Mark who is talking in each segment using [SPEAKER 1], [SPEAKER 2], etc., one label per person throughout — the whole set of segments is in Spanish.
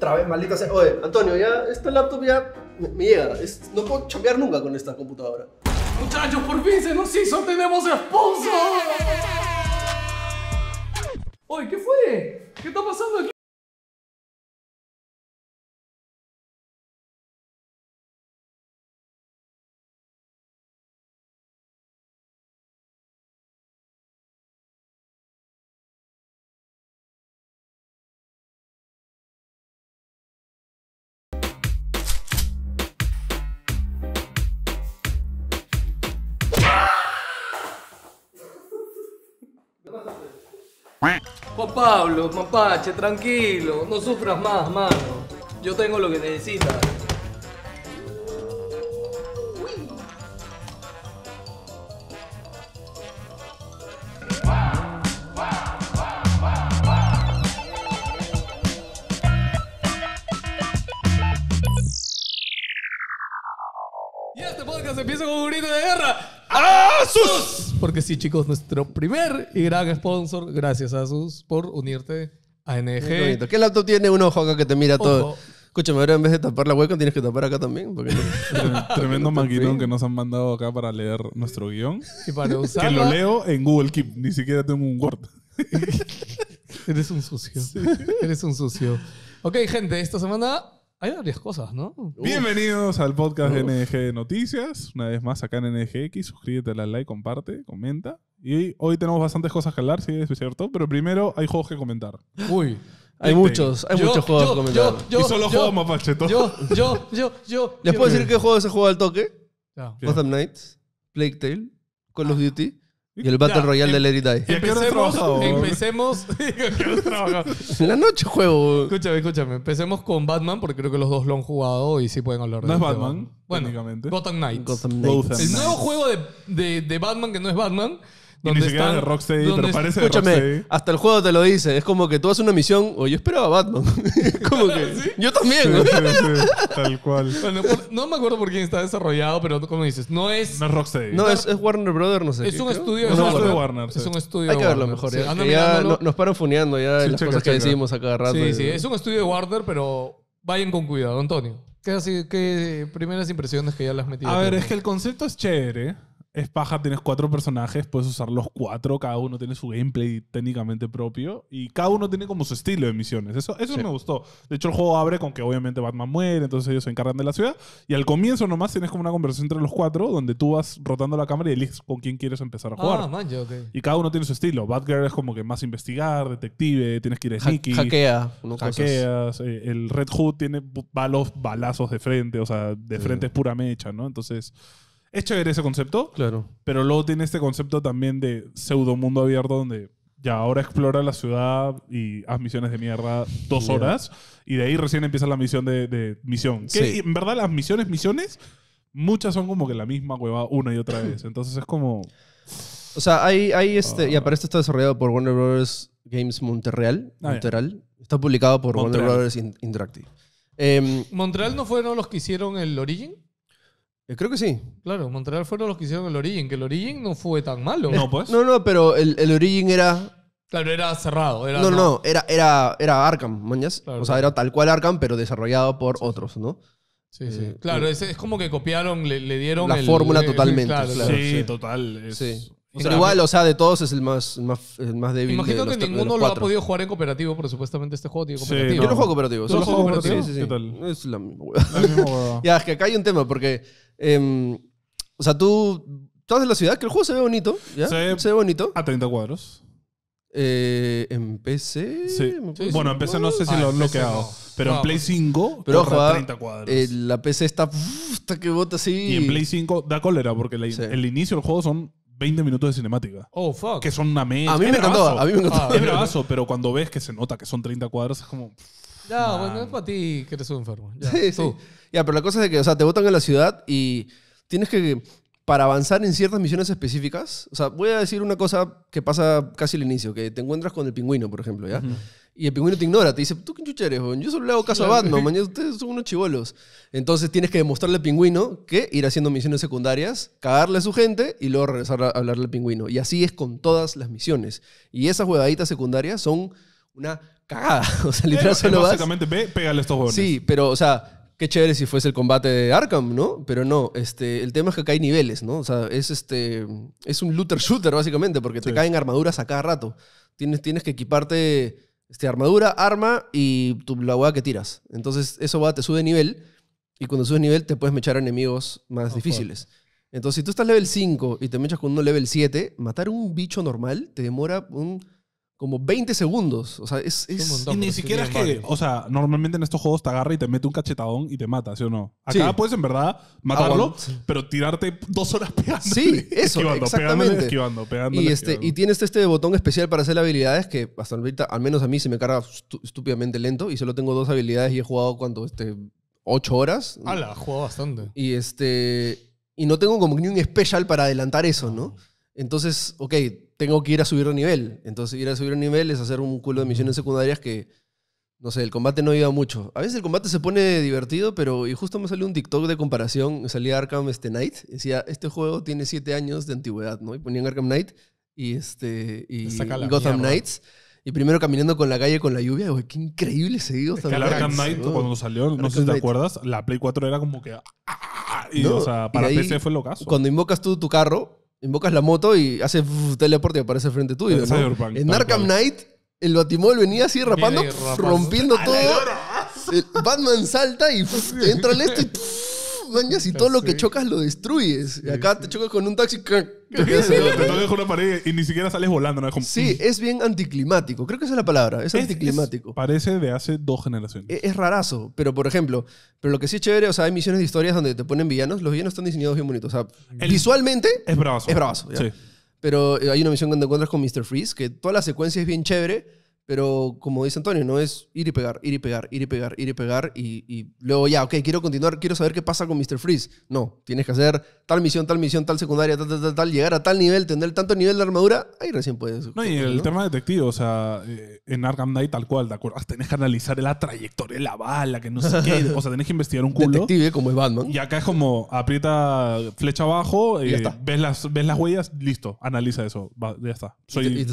[SPEAKER 1] otra vez, maldita sea. Oye, Antonio, ya esta laptop ya me, llega. no puedo chambear nunca con esta computadora. Muchachos,
[SPEAKER 2] por fin se nos hizo, tenemos
[SPEAKER 1] esposo.
[SPEAKER 2] Oye, ¿qué fue? ¿Qué está pasando aquí? Juan Pablo, mapache, tranquilo, no sufras más, mano. Yo tengo lo que necesitas. que sí, chicos, nuestro primer y gran sponsor, gracias Asus
[SPEAKER 1] por unirte a NG. ¿Qué laptop tiene un ojo acá que te mira todo? Escúchame, ahora en vez de tapar la hueca tienes que tapar acá también. Porque Tremendo maquinón que
[SPEAKER 3] nos han mandado acá para leer nuestro guión. Y para usarlo. Que lo leo en Google Keep, ni siquiera tengo un Word. Eres un sucio. Eres un sucio.
[SPEAKER 2] Ok, gente, esta semana hay varias cosas, ¿no? Bienvenidos al podcast de NG
[SPEAKER 3] Noticias. Una vez más acá en NGX. Suscríbete, dale like, comparte, comenta. Y hoy tenemos bastantes cosas que hablar, sí, es cierto. Pero primero hay juegos que comentar. Uy. Hay este, muchos, hay muchos juegos que comentar. yo, y solo yo, juegos mapache, todo. Yo, yo, yo, yo. ¿Les puedo decir qué juego se juega al toque? Gotham Knights, Plague
[SPEAKER 1] Tale, Call of ah. Duty, y el Battle Royale de em, Lady Die. Empecemos. Empecemos.
[SPEAKER 2] En la noche juego. Escúchame, escúchame. Empecemos con Batman porque creo que los dos lo han jugado y sí pueden hablar de No es Batman. Bueno, Gotham Knights. El nuevo juego de, de Batman que no es Batman donde ni siquiera de Rocksteady, pero parece escúchame, de Rocksteady.
[SPEAKER 1] Hasta el juego te lo dice. Es como que tú haces una misión, o yo esperaba Batman.
[SPEAKER 2] como que. Yo también,
[SPEAKER 1] Tal cual. Pues,
[SPEAKER 2] no me acuerdo por quién está desarrollado, pero como dices, no es. No es Rocksteady. No, es,
[SPEAKER 1] Warner Brothers, no sé. Es un estudio de Warner. es un estudio Hay que verlo mejor. Ya, nos paran funeando ya las cosas que decimos a cada rato. Sí, sí. Es
[SPEAKER 2] un estudio de Warner, pero vayan con cuidado, Antonio. ¿Qué, así, qué primeras impresiones que ya las metí? A ver, es que
[SPEAKER 3] el concepto es chévere es paja, tienes cuatro personajes, puedes usar los cuatro, cada uno tiene su gameplay técnicamente propio y cada uno tiene como su estilo de misiones. Eso, eso me gustó. De hecho, el juego abre con que obviamente Batman muere, entonces ellos se encargan de la ciudad y al comienzo nomás tienes como una conversación entre los cuatro donde tú vas rotando la cámara y eliges con quién quieres empezar a ah, jugar. Y cada uno tiene su estilo. Batgirl es como que más investigar, detective, tienes que ir a hacking. Hackea. Eh, el Red Hood tiene balos, balazos de frente, o sea, de frente es pura mecha, ¿no? Entonces... Es chévere ese concepto. Claro. Pero luego tiene este concepto también de pseudo mundo abierto donde ya ahora explora la ciudad y haz misiones de mierda dos horas. Y de ahí recién empieza la misión de, misión. Que en verdad las misiones, misiones, muchas son como que la misma hueva una y otra vez. Entonces es como.
[SPEAKER 1] O sea, hay, hay este. y ah. aparece está desarrollado por Warner Brothers Games Montreal. Ah, está publicado por Warner Brothers Interactive. Em,
[SPEAKER 2] ¿Montreal no fueron los que hicieron el Origin? Eh, creo que sí. Claro, Montreal fueron los que hicieron el Origin, que el Origin no fue tan malo. No, pues.
[SPEAKER 1] No, no, pero el, el Origin era. Claro, era cerrado. no, no, era, era, era Arkham, mañas. o sea, era tal cual Arkham, pero desarrollado por otros, ¿no? Sí, sí. Eh, claro, eh, es, es, como que copiaron, le, dieron. La fórmula totalmente. sí, total. sí. igual, o sea, de todos es el más, más, más débil. Imagino que ninguno lo ha podido
[SPEAKER 2] jugar en cooperativo, porque supuestamente este juego tiene cooperativo. Sí, Yo no juego cooperativo. ¿Tú lo juego cooperativo? Sí, sí, sí. Es la misma hueá. ya, es
[SPEAKER 1] que acá hay un tema, porque Em, o sea, tú estás en la ciudad, que el juego se ve bonito. Se, ve bonito. A 30 cuadros. Eh, en
[SPEAKER 3] PC. Sí. bueno, en PC no sé si ah, lo han bloqueado. Pero en Play 5 pues. pero ojo, 30 cuadros. Eh, la PC está, está que bota así. Y en Play 5 da cólera porque el inicio del juego son 20 minutos de cinemática. Oh, fuck. Que son una mecha. A mí me encantó. A mí me ah, encantó. es brazo pero cuando ves que se nota que son 30 cuadros es como...
[SPEAKER 2] Ya, bueno, pues, es para ti que eres un enfermo. sí, sí.
[SPEAKER 1] Ya, pero la cosa es de que, o sea, te votan en la ciudad y tienes que, para avanzar en ciertas misiones específicas, o sea, voy a decir una cosa que pasa casi al inicio, que te encuentras con el pingüino, por ejemplo, ¿ya? Y el pingüino te ignora, te dice, ¿tú qué chucha Yo solo le hago caso a Batman, mañana ustedes son unos chivolos. Entonces tienes que demostrarle al pingüino que ir haciendo misiones secundarias, cagarle a su gente y luego regresar a hablarle al pingüino. Y así es con todas las misiones. Y esas huevaditas secundarias son una cagada. O sea, literal solo básicamente ve, pégale estos huevones. Sí, pero, o sea, qué chévere si fuese el combate de Arkham, ¿no? Pero no, este, el tema es que acá hay niveles, ¿no? O sea, es este es un looter shooter básicamente porque te caen armaduras a cada rato. Tienes, tienes que equiparte este, armadura, arma y tu, la hueá que tiras. Entonces, eso va, te sube nivel y cuando subes nivel te puedes mechar a enemigos más oh, difíciles. Entonces, si tú estás level 5 y te mechas con uno level 7, matar un bicho normal te demora un como 20
[SPEAKER 3] segundos. O sea, es. y ni siquiera es que. O sea, normalmente en estos juegos te agarra y te mete un cachetadón y te mata, ¿sí o no? Acá puedes en verdad matarlo, ah, pero tirarte dos horas pegando. Sí, eso. Esquivando, exactamente. esquivando, y, este,
[SPEAKER 1] y tienes este botón especial para hacer habilidades que hasta ahorita, al menos a mí, se me carga estúpidamente lento y solo tengo dos habilidades y he jugado cuando. Este, 8 horas. Ala, he jugado bastante. Y este. Y no tengo como ni un especial para adelantar eso, ¿no? Ah. Entonces, ok, tengo que ir a subir de nivel. Entonces, ir a subir de nivel es hacer un culo de misiones secundarias que, no sé, el combate no iba mucho. A veces el combate se pone divertido, pero. Y justo me salió un TikTok de comparación, salía Arkham este, Knight. Decía, este juego tiene siete años de antigüedad, ¿no? Y ponían Arkham Knight y, este, y, Gotham Knights. Y primero caminando con la calle con la lluvia, güey, qué increíble seguido. Es que el Arkham Knight, cuando salió, no sé si te acuerdas, la Play 4 era como que. Ah",
[SPEAKER 3] y, o sea, para PC fue lo caso. Cuando
[SPEAKER 1] invocas tú tu carro, invocas la moto y haces teleporte y aparece frente tuyo. ¿no? en Arkham Knight, el Batimol venía así rapando, rompiendo todo. Batman salta y entra el esto y. Dañas y todo lo que chocas lo destruyes. acá te chocas con un taxi.
[SPEAKER 3] Te una pared y ni siquiera sales volando. Sí,
[SPEAKER 1] mm". es bien anticlimático. Creo que esa es la palabra. Es, anticlimático. parece de hace dos generaciones. E, es, rarazo, pero por ejemplo, pero lo que sí es chévere, o sea, hay misiones de historias donde te ponen villanos. Los villanos están diseñados bien bonitos. O sea, visualmente es bravazo. Es bravazo. Pero eh, hay una misión donde encuentras con Mr. Freeze, que toda la secuencia es bien chévere pero como dice Antonio, no es ir y pegar, ir y pegar, ir y pegar, ir y pegar y, luego ya, ok, quiero continuar, quiero saber qué pasa con Mr. Freeze. No, tienes que hacer tal misión, tal misión, tal secundaria, tal, tal, tal, tal llegar a tal nivel, tener tanto nivel de armadura, ahí recién puedes.
[SPEAKER 3] No, y el tema tema detective o sea, eh, en Arkham Knight tal cual, ¿de acuerdo? Tienes que analizar la trayectoria, la bala, que no sé qué, o sea, tenés que investigar un culo. Detective, como es Batman. Y acá es como, aprieta flecha abajo, y eh, ves, las, ves las huellas, listo, analiza eso, ya está. Soy,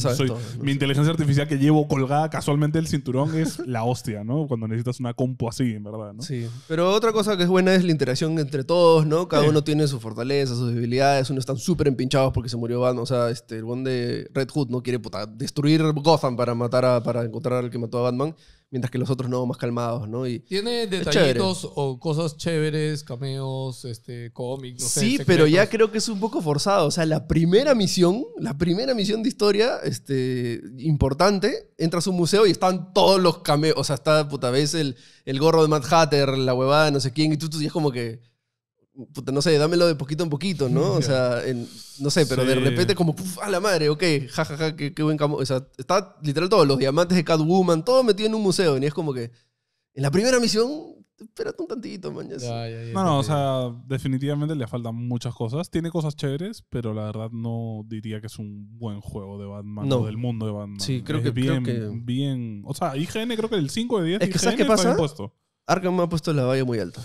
[SPEAKER 3] mi inteligencia artificial que llevo con casualmente el cinturón es la hostia, ¿no? Cuando necesitas una compu así, en verdad, ¿no? Sí. Pero
[SPEAKER 1] otra cosa que es buena es la interacción entre todos, ¿no? Cada uno tiene sus fortalezas, sus debilidades. Uno están súper empinchados porque se murió Batman. O sea, este, el buen de Red Hood no quiere puta, destruir Gotham para matar a, para encontrar al que mató a Batman mientras que los otros no, más calmados, ¿no? Y Tiene detallitos
[SPEAKER 2] o cosas chéveres, cameos, este, cómics, no sé, Sí, pero
[SPEAKER 1] ya creo que es un poco forzado. O sea, la primera misión, la primera misión de historia, este, importante, entras a un museo y están todos los cameos. O sea, está puta vez el, gorro de Mad Hatter, la huevada, no sé quién, y tú, y es como que no sé, dámelo de poquito en poquito, ¿no? O sea, no sé, pero de repente como, a la madre, ok, jajaja, qué, buen camo. O sea, está literal todos los diamantes de Catwoman, todo metido en un museo. Y es como que, en la primera misión, espérate un tantito, mañana. no, no, o
[SPEAKER 3] sea, definitivamente le faltan muchas cosas. Tiene cosas chéveres, pero la verdad no diría que es un buen juego de Batman o del mundo de Batman. Sí, creo es que bien, bien. O sea, IGN creo que el 5 de 10 es que, qué pasa? Arkham me ha puesto la valla muy alta.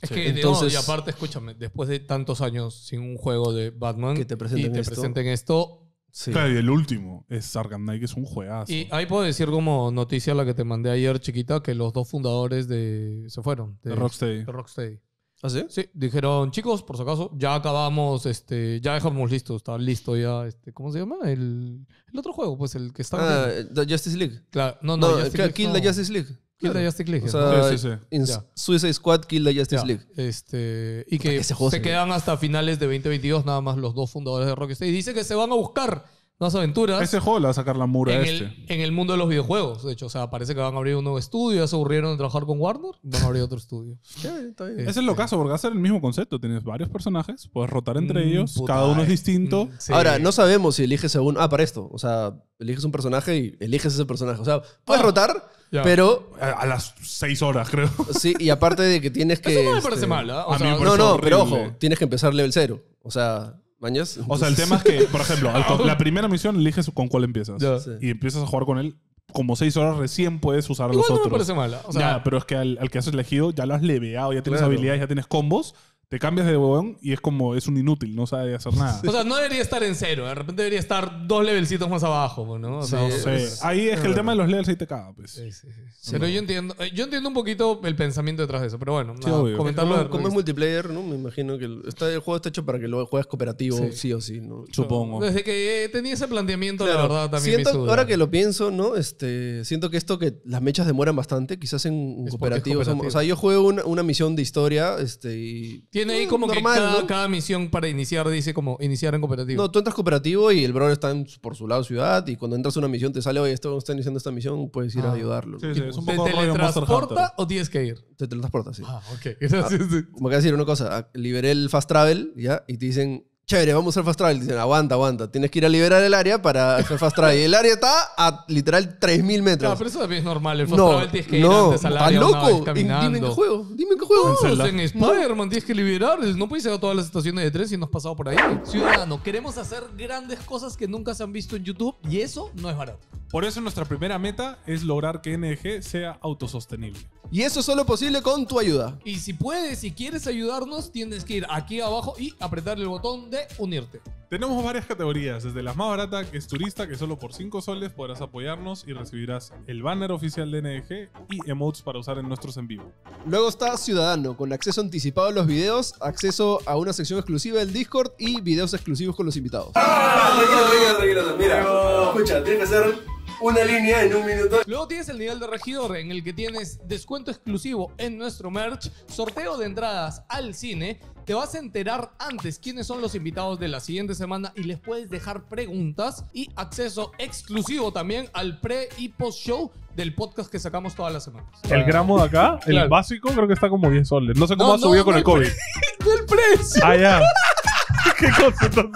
[SPEAKER 3] Es que, Entonces, y aparte,
[SPEAKER 2] escúchame, después de tantos años sin un juego de Batman, que te presenten, y te esto. presenten esto. Claro, y
[SPEAKER 3] el último es Arkham Knight, que es un juegazo. Y ahí puedo
[SPEAKER 2] decir como noticia la que te mandé ayer, chiquita, que los dos fundadores de se fueron. De, Rocksteady. ¿Ah, sí? Sí, dijeron, chicos, por si acaso, ya acabamos, este, ya dejamos listo, está listo ya, este, ¿cómo se llama? El, el otro juego, pues el que está... Ah, eh, the Justice League. Claro, no, no, Justice Justice League. Kill the Justice League. sí, sí, sí. Suicide Squad, Kill the Justice League. Este, y que, se, quedan hasta finales de 2022 nada más los dos fundadores de Rockstar. Y dice que se van a buscar
[SPEAKER 3] nuevas aventuras. Ese juego va a sacar la mura en este. El, en el mundo de los
[SPEAKER 2] videojuegos, de hecho. O sea, parece que van a abrir un nuevo estudio. Ya se aburrieron de trabajar con Warner. Van a abrir otro estudio.
[SPEAKER 1] Ese es lo este. caso,
[SPEAKER 3] porque va a ser el mismo concepto. Tienes varios personajes, puedes rotar entre mm, ellos. cada uno es eh, distinto. Mm, Ahora, no
[SPEAKER 1] sabemos si eliges según... Ah, para esto. O sea, eliges un personaje y eliges ese personaje. O sea, puedes ah. rotar... Pero. A, las 6 horas, creo. Sí, y aparte de que tienes que. Eso no me parece este, ¿eh? No, no, pero ojo,
[SPEAKER 3] tienes que empezar level cero. O sea,
[SPEAKER 1] mañas. O sea, el tema es que, por ejemplo, la primera
[SPEAKER 3] misión eliges con cuál empiezas. Y empiezas a jugar con él como seis horas recién puedes usar los otros. No me parece mal ¿eh? ya, pero es que al, que has elegido ya lo has leveado, ya tienes habilidades, ya tienes combos te cambias de huevón y es como, es un inútil, no sabe hacer nada. O
[SPEAKER 2] sea, no debería estar en cero, de repente debería estar dos levelcitos más abajo, pues, ¿no? ahí es, que el tema
[SPEAKER 3] de los levels ahí te caga, pues. Sí, sí, sí. Pero
[SPEAKER 2] yo entiendo, eh, yo entiendo un poquito el pensamiento detrás de eso, pero bueno, comentarlo. Como, es
[SPEAKER 1] multiplayer, ¿no? Me imagino que el, juego está hecho para que lo juegues cooperativo, sí, o sí, ¿no? Supongo.
[SPEAKER 2] Desde que eh, tenía ese planteamiento, la verdad, también Ahora que
[SPEAKER 1] lo pienso, ¿no? Este, siento que esto que las mechas demoran bastante, quizás en cooperativo, o sea, yo juego una, una, misión de historia, este, y
[SPEAKER 2] tiene ahí mm, como que cada, misión para iniciar dice como iniciar en cooperativo. No,
[SPEAKER 1] tú entras cooperativo y el brother está por su lado ciudad y cuando entras a una misión te sale, oye, esto está iniciando esta misión, puedes ir a ah. ayudarlo. ¿Te teletransporta o tienes que ir? Te transporta sí. Ah, ok. Ah, Me decir una cosa, ah, liberé el fast travel, ¿ya? Y te dicen, chévere, vamos a hacer fast travel. Dicen, aguanta, aguanta. Tienes que ir a liberar el área para hacer fast travel. Y el área está a literal 3.000 metros. No, pero
[SPEAKER 2] eso también es normal. El fast no, travel tienes que ir antes al área loco. Dime en qué juego. Dime
[SPEAKER 3] en qué juego. No, en Spider-Man
[SPEAKER 2] tienes que liberar. No puedes ir a todas las estaciones de tren si no has pasado por ahí. Ciudadano,
[SPEAKER 3] queremos hacer grandes cosas que nunca se han visto en YouTube y eso no es barato. Por eso nuestra primera meta es lograr que NG sea autosostenible. Y eso es solo posible con tu ayuda. Y si puedes, si quieres ayudarnos, tienes que ir aquí abajo y apretar el botón de unirte. Tenemos varias categorías, desde la más barata, que es turista, que solo por 5 soles podrás apoyarnos y recibirás el banner oficial de NG y emotes para usar en nuestros en vivo.
[SPEAKER 1] Luego está Ciudadano, con acceso anticipado a los videos, acceso a una sección exclusiva del Discord y videos exclusivos con los invitados. ¡Ah! Mira, escucha, tienes que hacer una línea en un
[SPEAKER 2] minuto. Luego tienes el nivel de regidor en el que tienes descuento exclusivo en nuestro merch, sorteo de entradas al cine, te vas a enterar antes quiénes son los invitados de la siguiente semana y les puedes dejar preguntas y acceso exclusivo también al pre y post show del podcast que sacamos todas las semanas.
[SPEAKER 3] El gramo de acá, el básico, creo que está como 10 soles. No sé cómo ha subido con el, COVID. ¡El precio. Ah, ya. ¿Qué cosa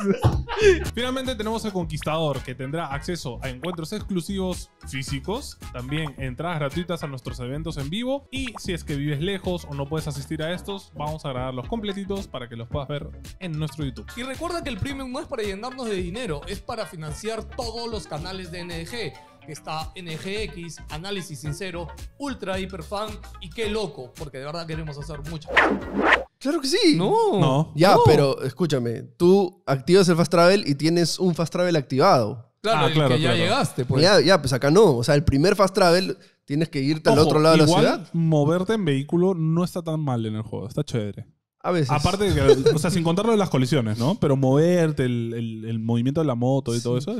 [SPEAKER 3] Finalmente tenemos el Conquistador, que tendrá acceso a encuentros exclusivos físicos, también entradas gratuitas a nuestros eventos en vivo y si es que vives lejos o no puedes asistir a estos, vamos a grabarlos completitos para que los puedas ver en nuestro YouTube. Y recuerda que el Premium no
[SPEAKER 2] es para llenarnos de dinero, es para financiar todos los canales de NDG que está NGX, Análisis Sincero, Ultra fan y qué loco, porque de verdad queremos hacer
[SPEAKER 1] mucho. Claro que sí. No. no. Ya, pero escúchame, tú activas el fast travel y tienes un fast travel activado. Claro, ah, claro ya llegaste. Pues. Ya, pues acá no. O sea, el primer fast travel tienes que irte al otro lado de la ciudad.
[SPEAKER 3] Moverte en vehículo no está tan mal en el juego, está chévere. A veces. Aparte, de que, o sea, sin contarlo de las colisiones, ¿no? Pero moverte, el, movimiento de la moto y todo eso.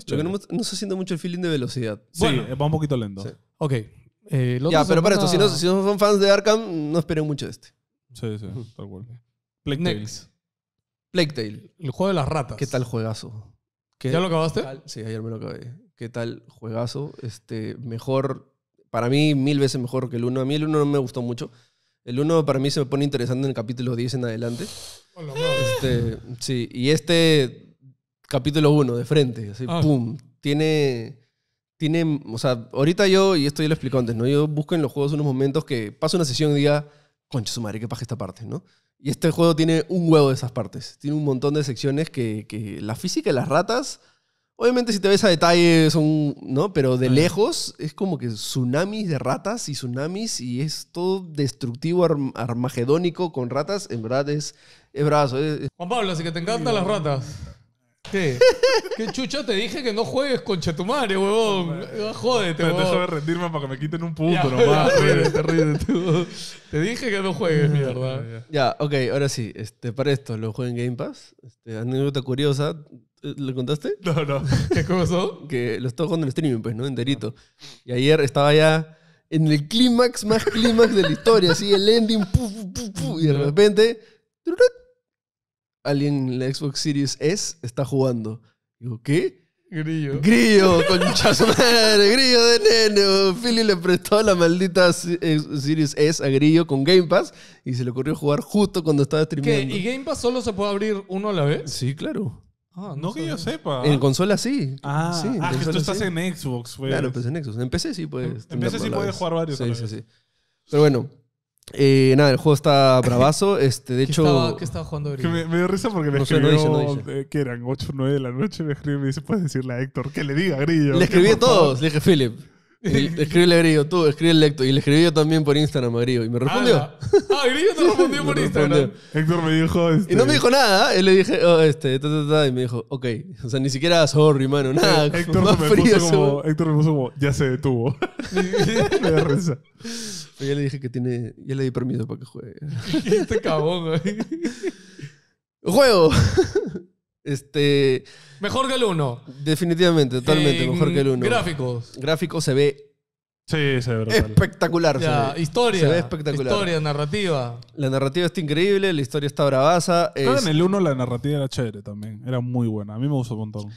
[SPEAKER 1] no, se siente mucho el feeling de velocidad. sí, eh, va un poquito lento.
[SPEAKER 3] Ok. Eh, ya, pero para esto, si no,
[SPEAKER 1] son fans de Arkham, no esperen mucho de este. sí, sí. tal cual. Plague Plague Tale. El juego de las ratas. ¿Qué tal juegazo? ¿Ya lo acabaste? Sí, ayer me lo acabé. ¿Qué tal juegazo? Este, mejor, para mí, mil veces mejor que el 1. A mí el 1 no me gustó mucho. El 1 para mí se me pone interesante en el capítulo 10 en adelante. Este, sí, y este capítulo 1 de frente, así, ah. pum, tiene, tiene, o sea, ahorita yo, y esto ya lo explico antes, ¿no? Yo busco en los juegos unos momentos que paso una sesión y diga, concha su madre, qué paja esta parte, ¿no? Y este juego tiene un huevo de esas partes, tiene un montón de secciones que, que la física y las ratas Obviamente si te ves a detalle son, ¿no? Pero de lejos es como que tsunamis de ratas y tsunamis y es todo destructivo, armagedónico con ratas. En verdad es, es brazo. Juan Pablo,
[SPEAKER 2] así que te encantan las ratas. ¿Qué? ¿Qué Chucho Te dije que no juegues con Chetumare, huevón. Eh, Jódete, te déjame
[SPEAKER 3] rendirme para que me quiten un punto nomás. Te dije que no juegues, mierda.
[SPEAKER 1] Ya, ok, ahora sí. Este, para esto, lo juego en Game Pass. Este, anécdota curiosa. ¿Lo contaste? No, no. ¿Qué pasó? que lo estoy jugando en streaming, pues, ¿no? Enterito. Y ayer estaba ya en el clímax más clímax de la historia, así el ending, y de repente, alguien en la Xbox Series S está jugando. Digo, ¿qué? Grillo. Grillo, Con su madre, grillo de nene. Philly le prestó la maldita eh, Series S a Grillo con Game Pass y se le ocurrió jugar justo cuando estaba streameando. ¿Y Game Pass solo se puede abrir uno a la vez? Sí, claro. Ah, no, que yo sepa. En consola sí. Ah, sí, ah que tú estás en Xbox, güey. Pues. Claro, pues en Xbox. En PC sí puedes. En PC sí puedes jugar varios. Sí, sí, sí. Pero bueno, eh, nada, el juego está bravazo. Este, de ¿Qué hecho. Estaba, ¿Qué estaba jugando Grillo? Me, me, dio risa porque me escribió.
[SPEAKER 3] Eh, que eran 8 o 9 de la noche. Me escribió y me dice: Puedes decirle a Héctor que le diga, Grillo. Le escribí a todos. Le dije: Philip, y
[SPEAKER 1] a Grillo, tú, escribe el Lecto. Y le escribí yo también por Instagram a Grillo. Y me respondió. Ah,
[SPEAKER 3] ah Grillo te
[SPEAKER 1] respondió por Instagram. Héctor me dijo. Este, y no me dijo nada. Él le dije, oh, este, ta, ta, ta, y me dijo, ok. O sea, ni siquiera sorry, mano, eh, nada. Héctor, me puso como, Héctor me puso como. Ya se detuvo. me da risa. Ya le dije que tiene. Ya le di permiso para que juegue. este cabrón, güey. ¡Juego! Este. Mejor que el 1. Definitivamente, totalmente, mejor que el 1. Gráficos. gráficos se ve
[SPEAKER 3] Sí, se ve
[SPEAKER 2] espectacular. se historia. espectacular. Historia, narrativa.
[SPEAKER 3] La narrativa está increíble, la historia está bravaza. en el 1 la narrativa era chévere también. Era muy buena. A mí me gustó un montón.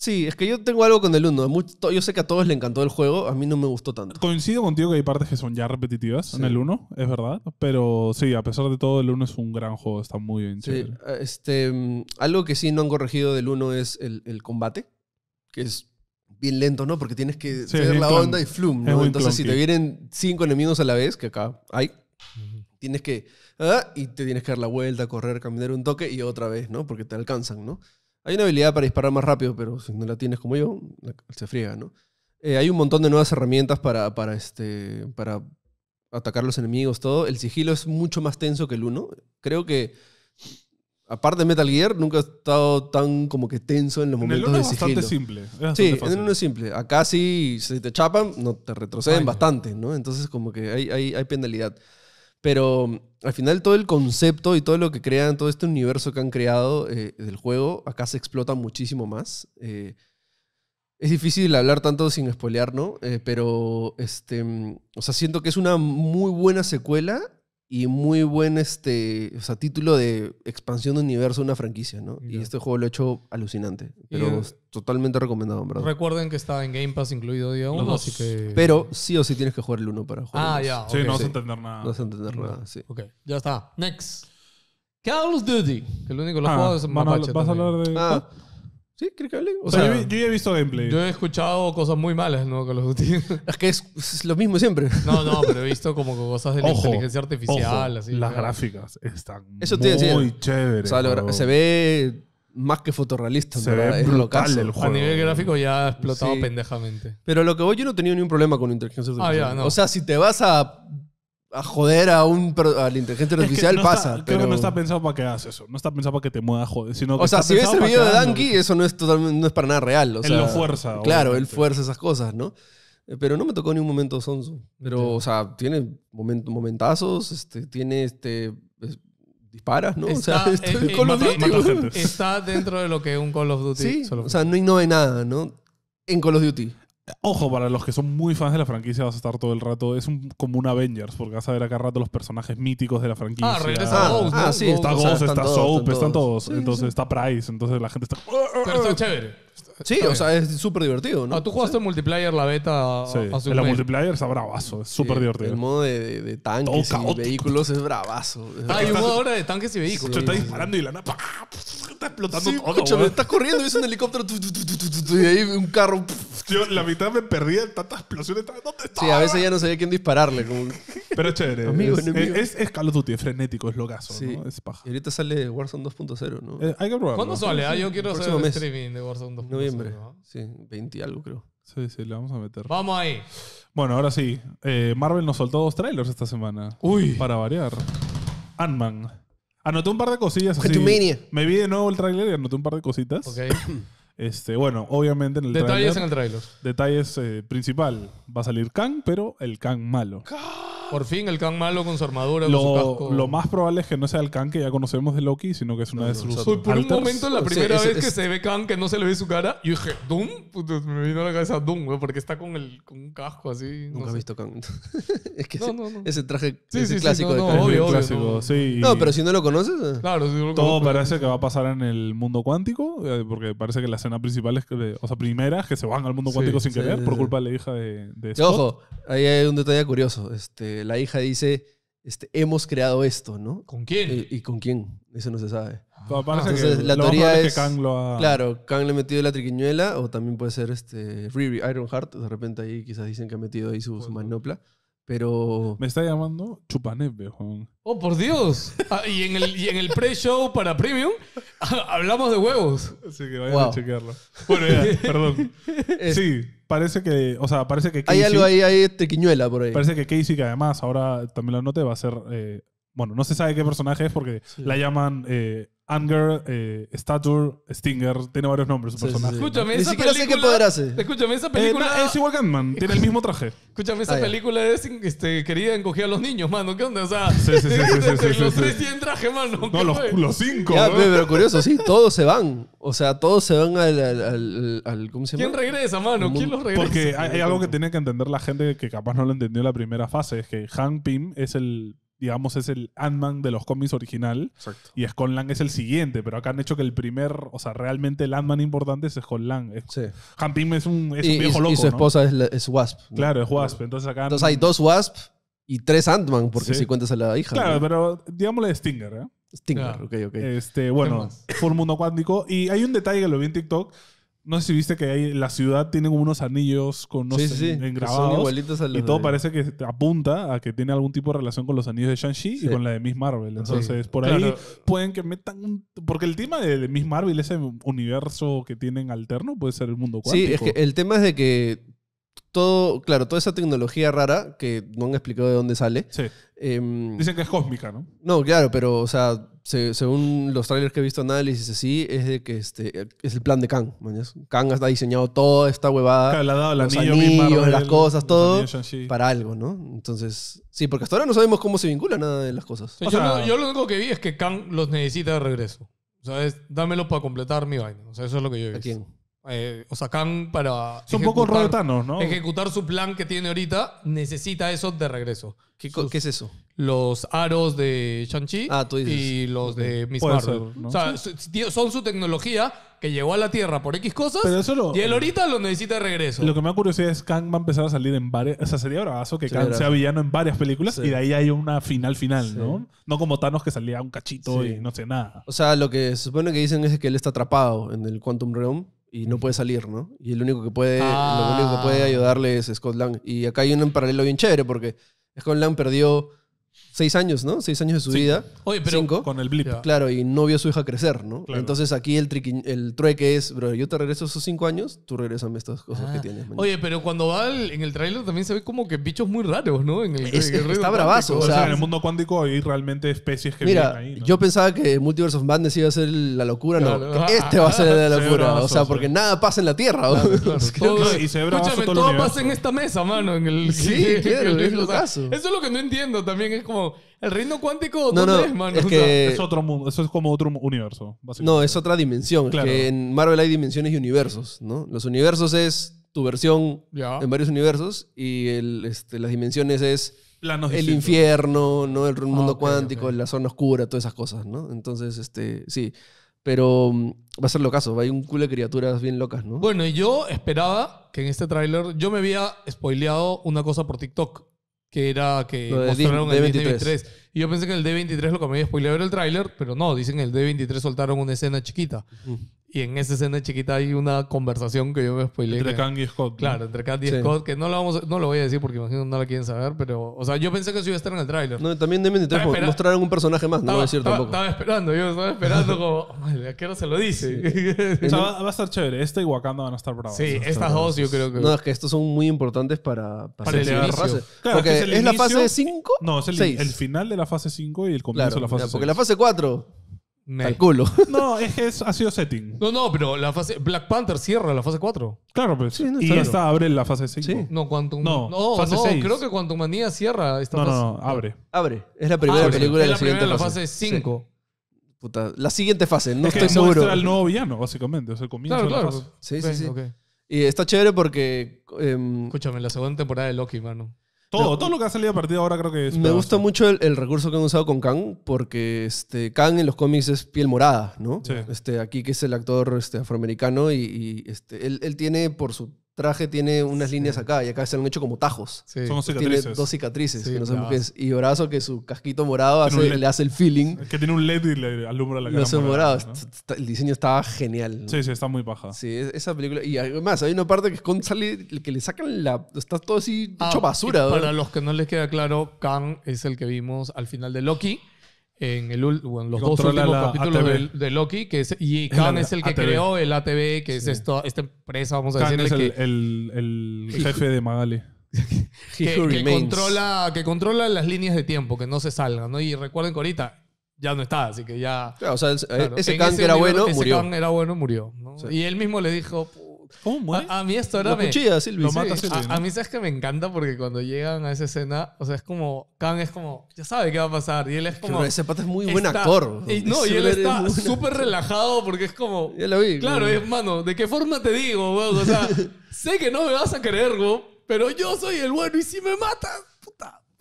[SPEAKER 1] Sí, es que yo tengo algo con el 1. Yo sé que a todos le encantó el juego, a mí no me gustó tanto.
[SPEAKER 3] Coincido contigo que hay partes que son ya repetitivas en el 1, es verdad. Pero sí, a pesar de todo, el 1 es un gran juego, está muy bien. Sí, eh,
[SPEAKER 1] este, mm, algo que sí no han corregido del 1 es el, combate, que es bien lento, ¿no? Porque tienes que sí, la onda y flum, ¿no? Entonces, si te vienen cinco enemigos a la vez, que acá hay, tienes que. Ah, y te tienes que dar la vuelta, correr, caminar un toque y otra vez, ¿no? Porque te alcanzan, ¿no? Hay una habilidad para disparar más rápido, pero si no la tienes como yo, se friega, ¿no? Eh, hay un montón de nuevas herramientas para, este, para atacar a los enemigos, todo. El sigilo es mucho más tenso que el uno. Creo que, aparte de Metal Gear, nunca he estado tan como que tenso en los momentos en el es Bastante simple. sí, el 1 es simple. Acá sí, si te chapan, no, te retroceden bastante, ¿no? Entonces como que hay, hay, hay penalidad. Pero mm, al final todo el concepto y todo lo que crean, todo este universo que han creado eh, del juego, acá se explota muchísimo más. Eh, es difícil hablar tanto sin spoilear, ¿no? Eh, pero, este, mm, o sea, siento que es una muy buena secuela y muy buen este, o sea, título de expansión de universo de una franquicia, ¿no? Y este juego lo he hecho alucinante, pero totalmente recomendado, verdad.
[SPEAKER 2] Recuerden que está en Game Pass incluido día 1, así que... Pero
[SPEAKER 1] sí o sí tienes que jugar el 1 para jugar. Ah, ya. Sí, no vas a entender nada. No vas a entender nada, sí. Ok,
[SPEAKER 2] ya está. Next. Call of Duty, que lo único que lo he ah, jugado es Mapache. ¿Vas a hablar de...? Ah, Sí, creo que hablé. O, sea, yo, yo ya he visto gameplay. Yo he escuchado cosas muy malas, ¿no? Con los Duty. Es
[SPEAKER 1] que es, lo mismo siempre. No, no, pero he visto como cosas de la inteligencia artificial. así, las gráficas están muy chéveres. chévere. O sea, se ve más que fotorrealista. Se ve brutal el juego. A nivel gráfico ya ha explotado pendejamente. Pero lo que voy, yo no he tenido ningún problema con inteligencia artificial. Ah, ya, no. O sea, si te vas a a joder a un al inteligencia artificial pasa. pero... Creo que no está
[SPEAKER 3] pensado para que hagas eso. No está pensado para que te mueva joder. o sea, si ves el video de Danky,
[SPEAKER 1] eso no es, totalmente, para nada real. O él lo fuerza. Claro, él fuerza esas cosas, ¿no? Eh, pero no me tocó ni un momento sonso. Pero, o sea, tiene momentazos, este, tiene este. disparas, ¿no? Está, o sea, está dentro de lo que es un Call of Duty. Sí, o sea,
[SPEAKER 3] no hay nada, ¿no? En Call of Duty. Ojo, para los que son muy fans de la franquicia, vas a estar todo el rato. Es como un Avengers, porque vas a ver acá rato los personajes míticos de la franquicia. Ah, regresa ah, Ghost, ah, sí, está Ghost, está, todos, Soap, están todos. entonces está Price, entonces la gente está. Oh,
[SPEAKER 2] oh, Pero oh". está chévere. Sí, o sea,
[SPEAKER 1] es súper divertido, ¿no? Ah, tú jugaste en multiplayer la beta. Sí, en la multiplayer es bravazo, es súper divertido. El modo de, tanques y vehículos es bravazo. Hay ah, un modo ahora
[SPEAKER 2] de tanques y vehículos. Se está disparando y la napa
[SPEAKER 1] está explotando sí, todo. Escúchame, estás corriendo, ves un helicóptero y ahí un carro. la mitad me perdí en tantas explosiones. ¿Dónde Sí, a veces ya no sabía quién dispararle. Pero chévere. es,
[SPEAKER 3] Es, Call of Duty, es frenético,
[SPEAKER 1] es locazo. ¿no? Es paja. Y ahorita sale Warzone 2.0, ¿no? Eh, hay que probarlo. ¿Cuándo sale? Ah, yo quiero hacer un streaming de Warzone 2.0. Noviembre. Sí, 20 y algo creo. Sí, sí, le vamos a meter.
[SPEAKER 3] Vamos ahí. Bueno, ahora sí. Eh, Marvel nos soltó dos trailers esta semana. Uy. Para variar. Ant-Man. Anoté un par de cosillas. Me vi de nuevo el tráiler y anoté un par de cositas. Ok. Este, bueno, obviamente en el Detalles en el trailer. Detalles eh, principal. Va a salir Kang, pero el Kang malo. ¡Kang!
[SPEAKER 2] Por fin el Khan malo con su armadura, con su casco. Lo más
[SPEAKER 3] probable es que no sea el Khan que ya conocemos de Loki, sino que es una de sus. por un momento, la primera vez que se
[SPEAKER 2] ve Khan que no se le ve su cara, yo dije, ¡dum! me vino a la cabeza Doom, güey, porque está con, el, con un casco
[SPEAKER 1] así. Nunca he visto Khan. es que ese, traje sí, clásico de Khan. Obvio, clásico, No, pero si no lo conoces. Eh. Claro, no Todo
[SPEAKER 3] parece que va a pasar en el mundo cuántico, eh, porque parece que la escena principal es que, o sea, primera, que se van al mundo cuántico sin querer por culpa de la hija de, Ojo,
[SPEAKER 1] Ahí hay un detalle curioso. Este, la hija dice, este, hemos creado esto, ¿no? ¿Con quién? Eh, y, con quién, eso no se sabe. Ah. Entonces, la teoría es, Claro, Kang le ha metido la triquiñuela o también puede ser este, Ironheart. De repente ahí quizás dicen que ha
[SPEAKER 3] metido ahí su, su manopla. Pero. Me está llamando Chupanepe, Juan.
[SPEAKER 1] Oh, por Dios.
[SPEAKER 2] Ah, y en el, y en el pre-show para premium hablamos de huevos. Así que vayan a chequearlo. Bueno, ya,
[SPEAKER 3] perdón. Sí, parece que. O sea, parece que Hay algo ahí, hay este Quiñuela por ahí. Parece que Casey, que además ahora también lo noté, va a ser eh, bueno, no se sabe qué personaje es porque la llaman eh, Anger, eh, Stature, Stinger, tiene varios nombres su personaje. escúchame, esa eh, película, Escúchame, esa película. es igual Ant-Man, tiene el mismo traje.
[SPEAKER 2] Escúchame, esa ah, película es este, querida encoger a los niños, mano. ¿Qué onda? O sea, sí, sí, sí, los tres tienen traje, mano. No, los, cinco. pero
[SPEAKER 1] curioso, sí, todos se van. O sea, todos se
[SPEAKER 3] van al. ¿Cómo se llama? ¿Quién regresa, mano? ¿Quién los regresa? Porque hay, algo que tiene que entender la gente que capaz no lo entendió en la primera fase: es que Han Pym es el digamos, es el Ant-Man de los cómics original. Exacto. Y Scott Lang es el siguiente, pero acá han hecho que el primer, o sea, realmente el Ant-Man importante es Scott Lang. Es, sí. Han es un, es viejo loco. Y su esposa es, es, Wasp. Claro, es Wasp. Entonces acá. Entonces hay dos
[SPEAKER 1] Wasp y tres Ant-Man, porque si cuentas a la hija. Claro,
[SPEAKER 3] pero digámosle Stinger, ¿eh? Stinger, ok, ok. Este, bueno, fue un mundo cuántico. Y hay un detalle que lo vi en TikTok no sé si viste que ahí la ciudad tienen unos anillos con no sé, sí, y todo parece que apunta a que tiene algún tipo de relación con los anillos de Shang-Chi y con la de Miss Marvel. Entonces, por ahí pueden que metan Porque el tema de, Miss Marvel, ese universo que tienen alterno, puede ser el mundo cuántico. Sí, es
[SPEAKER 1] que el tema es de que todo, claro, toda esa tecnología rara que no han explicado de dónde sale. Em, Dicen que es cósmica, ¿no? No, claro, pero, o sea, según los trailers que he visto, análisis así, es de que este, es el plan de Kang. Kang ha diseñado toda esta huevada. los anillo anillos, las cosas, todo, para algo, ¿no? Entonces, sí, porque hasta ahora no sabemos cómo se vincula nada de las cosas. yo,
[SPEAKER 2] lo único que vi es que Kang los necesita de regreso. O sea, es, dámelo para completar mi vaina. O sea, eso es lo que yo vi ¿A eh, Kang para. Son poco ¿no? Ejecutar su plan que tiene ahorita, necesita eso de regreso. ¿Qué, es eso? Los aros de Shang-Chi ah, y los de Miss O sea, son su tecnología que llegó a la Tierra por X cosas y él ahorita lo necesita de regreso. Lo
[SPEAKER 3] que me ha curiosidad es que Kang va a empezar a salir en varias... O sea, sería bravazo que Kang sea villano en varias películas y de ahí hay una final final, ¿no? No como Thanos que salía un cachito y no sé nada. O
[SPEAKER 1] sea, lo que se supone que dicen es que él está atrapado en el Quantum Realm y no puede salir, ¿no? Y el único que puede, lo único que puede ah.
[SPEAKER 3] ayudarle es Scott Lang. Y
[SPEAKER 1] acá hay un paralelo bien chévere porque Scott Lang perdió seis años, ¿no? Seis años de su vida.
[SPEAKER 3] Oye, pero con el blip.
[SPEAKER 1] Claro, y no vio a su hija crecer, ¿no? Entonces aquí el, el trueque es, bro, yo te regreso esos cinco años, tú regresame estas cosas que ah. tienes.
[SPEAKER 2] Oye, pero cuando va en el tráiler también se
[SPEAKER 1] ve como que bichos muy raros, ¿no? En el, está, bravazo. O sea, en el
[SPEAKER 3] mundo cuántico hay realmente especies que mira, ahí.
[SPEAKER 1] Yo pensaba que Multiverse of Madness iba a ser la locura, no. este va a ser la locura. o sea, porque nada pasa en la Tierra. y se Escúchame, todo, todo pasa
[SPEAKER 2] en esta mesa, mano. sí, Eso es lo que no entiendo también. Es como, el reino cuántico, no,
[SPEAKER 1] es, que... es, otro mundo,
[SPEAKER 3] eso es como otro universo, No,
[SPEAKER 1] es otra dimensión. en Marvel hay dimensiones y universos, ¿no? Los universos es tu versión en varios universos y este, las dimensiones es el infierno, ¿no? El mundo cuántico, la zona oscura, todas esas cosas, ¿no? Entonces, este, sí. Pero mm, va a ser lo caso hay un culo de criaturas bien locas, ¿no?
[SPEAKER 2] Bueno, y yo esperaba que en este tráiler yo me había spoileado una cosa por TikTok que era que mostraron el D23. Y yo pensé que el D23 lo que me había spoiler era el tráiler, pero no, dicen que el D23 soltaron una escena chiquita. uh y en esa escena chiquita hay una conversación que yo me spoileé. Entre Kang y Scott. Claro, entre Kang y Scott, que no lo, vamos, no lo voy a decir porque imagino no la quieren saber, pero. O sea, yo pensé que eso iba a estar en el tráiler. No, también deben de mostrar un personaje más, no es voy a decir estaba, tampoco. Estaba esperando, yo estaba esperando como. ¿A qué hora se lo dice? o sea, va, a
[SPEAKER 3] estar chévere. Este y Wakanda van a estar bravos. Sí, estas dos yo creo que. No, es que estos son muy importantes para. Para, para el inicio. Claro, porque es, la fase 5. No, es el, final de la fase 5 y el comienzo de la fase 6. Porque la fase 4 Calculo. No, es que ha sido setting.
[SPEAKER 2] No, no, pero la fase. Black Panther cierra la fase 4.
[SPEAKER 3] Claro, pero pues, y esta abre la fase 5. No, No, no, creo
[SPEAKER 2] que Quantum Manía cierra esta fase. no, no, abre. Abre. Es la primera película de la, primera la fase
[SPEAKER 1] 5.
[SPEAKER 3] Puta, la siguiente fase, no es estoy seguro. el nuevo villano, básicamente. Es el comienzo
[SPEAKER 1] Claro, claro. Sí, sí, sí. Y está chévere porque em, Escúchame, la segunda temporada de Loki, mano. Todo, todo lo que ha
[SPEAKER 3] salido a partir de ahora creo que es. Me gusta
[SPEAKER 1] mucho el, recurso que han usado con Kang, porque este, Kang en los cómics es piel morada, ¿no? Sí. Este, aquí que es el actor este, afroamericano y, este, él, tiene por su traje tiene unas líneas acá y acá se han hecho como tajos. Son cicatrices. Tiene dos cicatrices que Y Horazo que su casquito morado hace, le hace el feeling. que tiene un LED y le alumbra la cara. El diseño estaba genial. Sí, sí, está muy paja. Sí, esa película. Y además hay una parte que sale, que le sacan la... Está todo así hecho ah, basura. Para
[SPEAKER 2] los que no les queda claro, Kang es el que vimos al final de Loki en, el, los dos últimos capítulos de, Loki, que es, y Khan es el que creó el ATV, que es esta empresa, vamos a decir. es el, jefe
[SPEAKER 3] de Magali. que, controla,
[SPEAKER 2] que controla las líneas de tiempo, que no se salgan, Y recuerden que ahorita ya no está, así que ya... o sea, ese Khan era bueno, ese murió. era bueno, murió. Y él mismo le dijo, a, mí esto era. mata a, mí, ¿sabes que me encanta? Porque cuando llegan a esa escena, o sea, es como. Khan es como. Ya sabe qué va a pasar. Y él es como. ese pata es muy buen actor. Y, no, y él está súper relajado porque es como. Ya lo vi. Claro, hermano ¿de qué forma te digo, weón? O sea, sé que no me vas a creer, weón, pero yo soy el bueno y si me matas.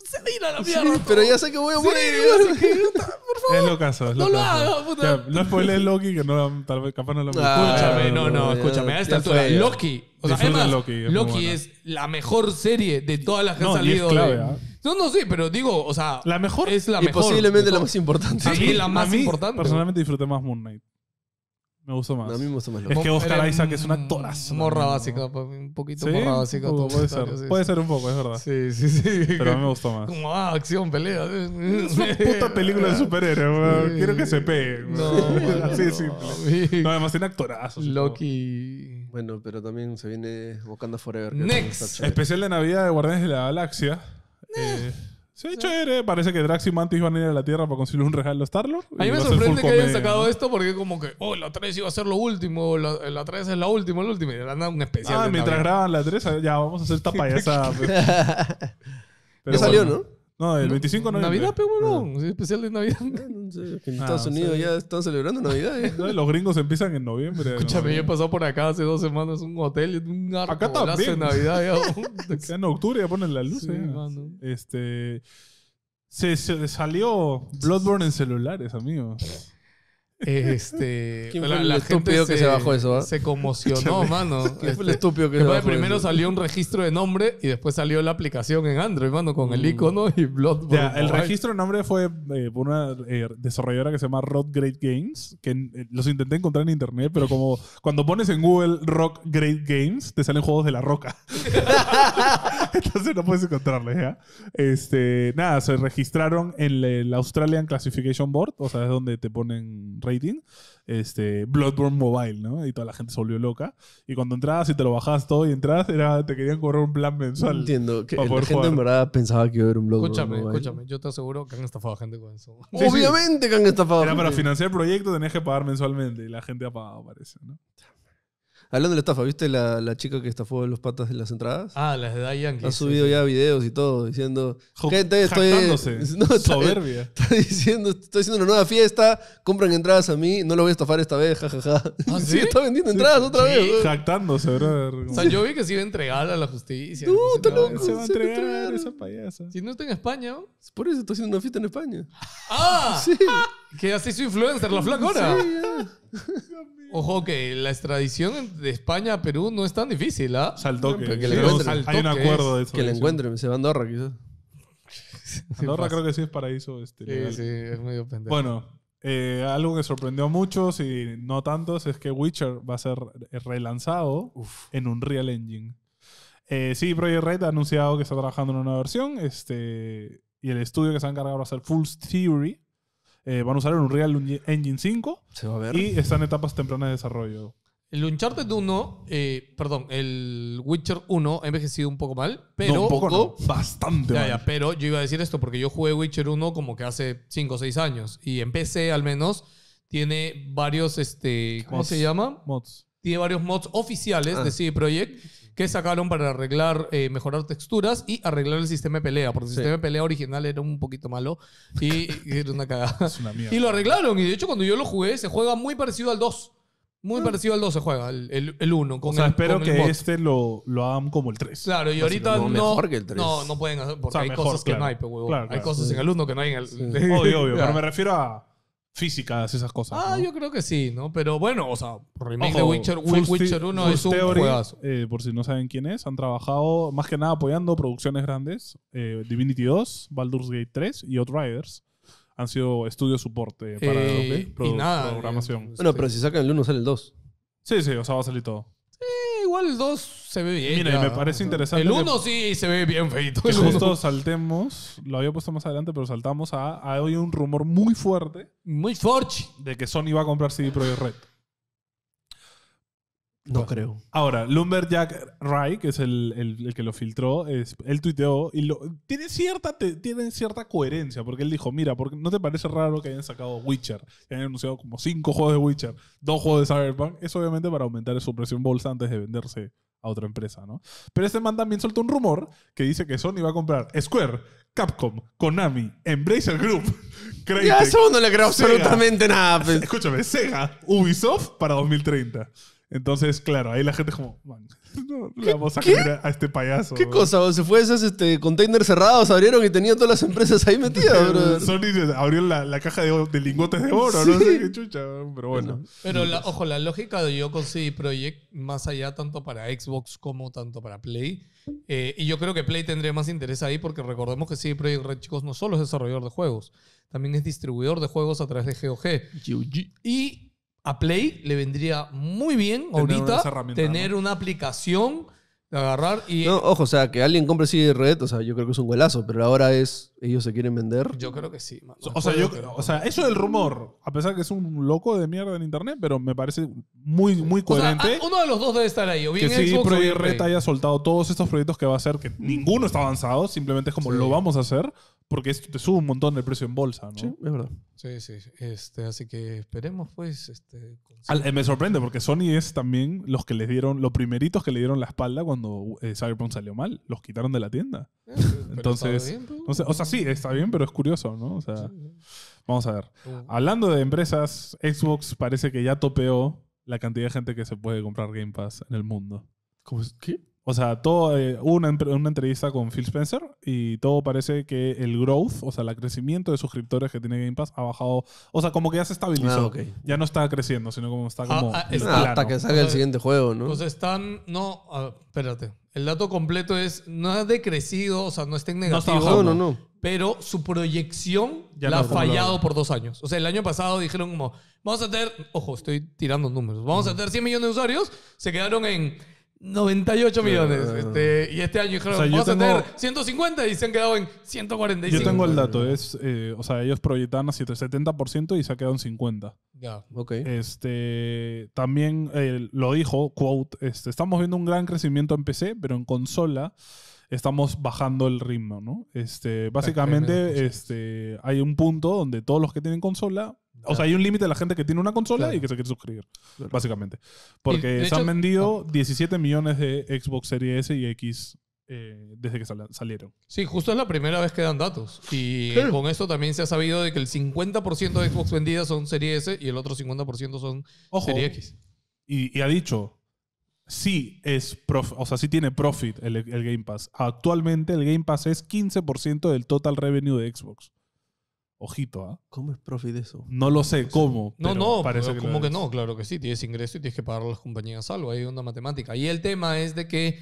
[SPEAKER 2] Sí, pero ya sé que
[SPEAKER 1] voy a morir. por
[SPEAKER 2] favor.
[SPEAKER 3] Es lo caso. no lo hagas, puta. no spoilees Loki, que no, tal vez capaz no lo ah, Escúchame, no, no, escúchame. A esta altura, Loki. O sea, además, Loki, es, la mejor
[SPEAKER 2] serie de todas las que han salido. ¿ah? No, no, sí, pero digo, o sea. La mejor. Es la y mejor. Posiblemente
[SPEAKER 3] la más importante. Sí, la más importante. Personalmente disfruté más Moon Knight. Me gustó más. A mí me más. Es que Oscar Isaac es un actorazo. Morra básica, un poquito morra básica. puede ser, puede ser un poco, es verdad. Sí, sí, sí. Pero a mí me gustó más. Como, ah, acción, pelea. Es una puta película de superhéroes, Quiero que se peguen. No, sí, Así de simple. No, además tiene actorazos.
[SPEAKER 1] Loki. Bueno, pero también se viene buscando Forever. Next. Especial
[SPEAKER 3] de Navidad de Guardianes de la Galaxia. Eh, eh Sí, chévere. Parece que Drax y Mantis van a ir a la Tierra para conseguir un regalo Star-Lord. A mí me sorprende que hayan sacado
[SPEAKER 2] esto porque como que, oh, la 3 iba a ser lo último, la, la 3 es la última, la última. Y era un especial. Ah, mientras graban
[SPEAKER 3] la 3, ya vamos a hacer esta payasada. Pues. Pero ya salió, ¿no? No, el 25 no. Navidad, pe, huevón. Es ah. especial de Navidad.
[SPEAKER 2] En ah, Estados Unidos ya están celebrando Navidad. eh. Los gringos empiezan en noviembre. Escúchame, yo he pasado
[SPEAKER 3] por acá hace dos semanas un hotel, un arco Acá también. de Navidad. Ya, en octubre ya ponen la luz. Sí, eh. Este. Se, se salió Bloodborne en celulares, amigos. Este, la, el que se, bajó eso? Se conmocionó, mano. el este, estúpido que se Primero salió un
[SPEAKER 2] registro de nombre y después salió la aplicación en Android, mano, con el mm. icono y Bloodborne. el registro
[SPEAKER 3] de nombre fue eh, por una eh, desarrolladora que se llama Rock Great Games, que eh, los intenté encontrar en internet, pero como cuando pones en Google Rock Great Games, te salen juegos de la roca. Entonces no puedes encontrarles, Este, nada, se registraron en el Australian Classification Board, o sea, es donde te ponen rating, este, Bloodborne Mobile, ¿no? Y toda la gente se volvió loca. Y cuando entrabas y te lo bajabas todo y entrabas, era, te querían cobrar un plan mensual. entiendo, que la gente en
[SPEAKER 1] verdad pensaba que iba a haber un Bloodborne Escúchame, Mobile. escúchame,
[SPEAKER 3] yo te aseguro que han estafado a gente con eso. Obviamente que han estafado Era gente. para financiar el proyecto tenías que pagar mensualmente y la gente ha pagado, parece, ¿no?
[SPEAKER 1] Hablando de estafa, ¿viste la, la chica que estafó los patas de las entradas? Ah, las de Dayan. Ha subido ya videos y todo diciendo. gente, estoy. No, Soberbia. Está diciendo, estoy haciendo una nueva fiesta, compran entradas a mí, no lo voy a estafar esta vez, jajaja. ¿Ah, ¿sí? está vendiendo entradas otra vez. Jactándose, brother. O sea, yo
[SPEAKER 2] vi que se iba a entregar a la justicia.
[SPEAKER 3] No, loco. Se va a
[SPEAKER 1] entregar, esa payasa. Si no está en España. Ah. Por eso está haciendo una fiesta en España. ¡Ah!
[SPEAKER 2] Sí. Que ya su influencer la flacona. Ojo que la extradición de España a Perú no es tan difícil, ¿ah? Que Hay un acuerdo de eso. Que le encuentren,
[SPEAKER 3] se va a Andorra quizás. Andorra creo que sí es paraíso. Este, sí, sí, es medio Bueno, eh, algo que sorprendió a muchos y no tantos es que Witcher va a ser eh, relanzado en en real Engine. Eh, sí, Project Red ha anunciado que está trabajando en una nueva versión este, y el estudio que se ha encargado va a ser Full Theory, eh, van a usar el Unreal Engine 5 y están en etapas tempranas de desarrollo. El
[SPEAKER 2] Uncharted 1, eh, perdón, el Witcher 1 ha envejecido un poco mal, pero. un poco bastante mal. pero yo iba a decir esto porque yo jugué Witcher 1 como que hace 5 o 6 años y en PC al menos tiene varios, este, ¿cómo se llama? Mods. Tiene varios mods oficiales ah. de CD Projekt que sacaron para arreglar, eh, mejorar texturas y arreglar el sistema de pelea, porque el sistema de pelea original era un poquito malo y, era una cagada. Es una mierda. Y lo arreglaron, y de hecho cuando yo lo jugué se juega muy parecido al 2. Muy ah. parecido al 2 se juega, el, el, 1. o sea, espero que este
[SPEAKER 3] lo, lo hagan como el 3. Claro, y ahorita no. que el 3. No, no pueden hacer, porque hay cosas que no hay, pero, Hay cosas en el 1 que no hay en el. obvio, obvio. Pero me refiero a físicas, esas cosas.
[SPEAKER 2] Ah, yo creo que sí, ¿no? Pero bueno, o sea, remake Witcher, 1 es un juegazo.
[SPEAKER 3] Eh, por si no saben quién es, han trabajado más que nada apoyando producciones grandes, eh, Divinity 2, Baldur's Gate 3 y Outriders. Han sido estudio soporte para la eh, programación. Bueno, pero si sacan el 1 sale el 2. Sí, sí, o sea, va a salir todo
[SPEAKER 2] igual 2 se ve bien. Mira, me parece interesante. El 1 sí se ve bien feito. Que justo
[SPEAKER 3] saltemos, lo había puesto más adelante, pero saltamos a, hoy un rumor muy fuerte. Muy forge. De que Sony va a comprar CD Projekt Red. No creo. Ahora, Lumberjack rye que es el, el, que lo filtró, es, él tuiteó y lo, tiene, cierta, cierta coherencia, porque él dijo, mira, porque ¿no te parece raro que hayan sacado Witcher? Que hayan anunciado como cinco juegos de Witcher, dos juegos de Cyberpunk. Es obviamente para aumentar su presión bolsa antes de venderse a otra empresa, ¿no? Pero este man también soltó un rumor que dice que Sony va a comprar Square, Capcom, Konami, Embracer Group, Crytek, Ya, eso no le creo absolutamente nada. Pues. Escúchame, Sega, Ubisoft para 2030. Entonces, claro, ahí la gente es como, no, le vamos a comer a este payaso. ¿Qué cosa? Se fue esos este,
[SPEAKER 1] containers cerrados, abrieron y tenían todas las empresas ahí metidas, bro. Sony
[SPEAKER 3] abrió la, la caja de, lingotes de oro, no sé qué chucha, pero bueno.
[SPEAKER 2] Pero, ojo, la lógica de con CD Project, más allá tanto para Xbox como tanto para Play, eh, y yo creo que Play tendría más interés ahí porque recordemos que CD Projekt Red, chicos, no solo es desarrollador de juegos, también es distribuidor de juegos a través de GOG. Y a Play le vendría muy bien ahorita tener una aplicación
[SPEAKER 1] de agarrar y... No, ojo, o sea, que alguien compre CD Red, o
[SPEAKER 3] sea, yo creo que es un golazo, pero ahora es, ellos se quieren vender. Yo creo
[SPEAKER 2] que sí. O, sea, yo, o sea, eso es el
[SPEAKER 3] rumor, a pesar que es un loco de mierda en internet, pero me parece muy, muy coherente.
[SPEAKER 2] uno de los dos debe estar ahí, o bien que CD
[SPEAKER 3] haya soltado todos estos proyectos que va a hacer, que ninguno está avanzado, simplemente es como lo vamos a hacer, porque esto te sube un montón el precio en bolsa, ¿no? Sí, es verdad. Sí,
[SPEAKER 2] sí. Este, así que esperemos, pues. Este,
[SPEAKER 3] eh, me sorprende porque Sony es también los que les dieron, los primeritos que le dieron la espalda cuando eh, Cyberpunk salió mal. Los quitaron de la tienda. Eh, Entonces, Entonces. Pues. o sea, sí, está bien, pero es curioso, ¿no? O sea, vamos a ver. Uh. Hablando de empresas, Xbox parece que ya topeó la cantidad de gente que se puede comprar Game Pass en el mundo. ¿Cómo es? ¿Qué? O sea, todo, eh, hubo una, entrevista con Phil Spencer y todo parece que el growth, o sea, el crecimiento de suscriptores que tiene Game Pass ha bajado. O sea, como que ya se estabilizó. Ah, ya no está creciendo, sino como está como. Ah, ah, hasta que salga el siguiente juego, ¿no? sea, pues
[SPEAKER 2] están. No, espérate. El dato completo es: no ha decrecido, o sea, no
[SPEAKER 1] está en negativo. No, no, no.
[SPEAKER 2] Pero su proyección la ha fallado por dos años. O sea, el año pasado dijeron como: vamos a tener. Ojo, estoy tirando números. Vamos a tener 100 millones de usuarios. Se quedaron en. 98 millones. Este, y este año dijeron, vamos a tener 150 y se han quedado en 145. Yo tengo el dato,
[SPEAKER 3] es, eh, o sea, ellos proyectaban a 70% y se ha quedado en 50. Ya, ok. Este, también eh, lo dijo, quote, este, estamos viendo un gran crecimiento en PC, pero en consola estamos bajando el ritmo, ¿no? Este, básicamente, este, hay un punto donde todos los que tienen consola, o sea, hay un límite de la gente que tiene una consola y que se quiere suscribir, básicamente. Porque se han vendido 17 ah. millones de Xbox Series S y X eh, desde que salieron.
[SPEAKER 2] Sí, justo es la primera vez que dan datos. Y con esto también se ha sabido de que el 50% de Xbox vendidas son Series S y el otro 50% son Series X.
[SPEAKER 3] Y, y ha dicho, sí es, o sea, sí tiene profit el, Game Pass. Actualmente el Game Pass es 15% del total revenue de Xbox. Ojito, ¿ah? ¿Cómo es profit eso? No lo sé, ¿cómo? No, no, parece que que,
[SPEAKER 2] no? Claro que sí, tienes ingreso y tienes que pagar a las compañías algo. Hay una matemática. Y el tema es de que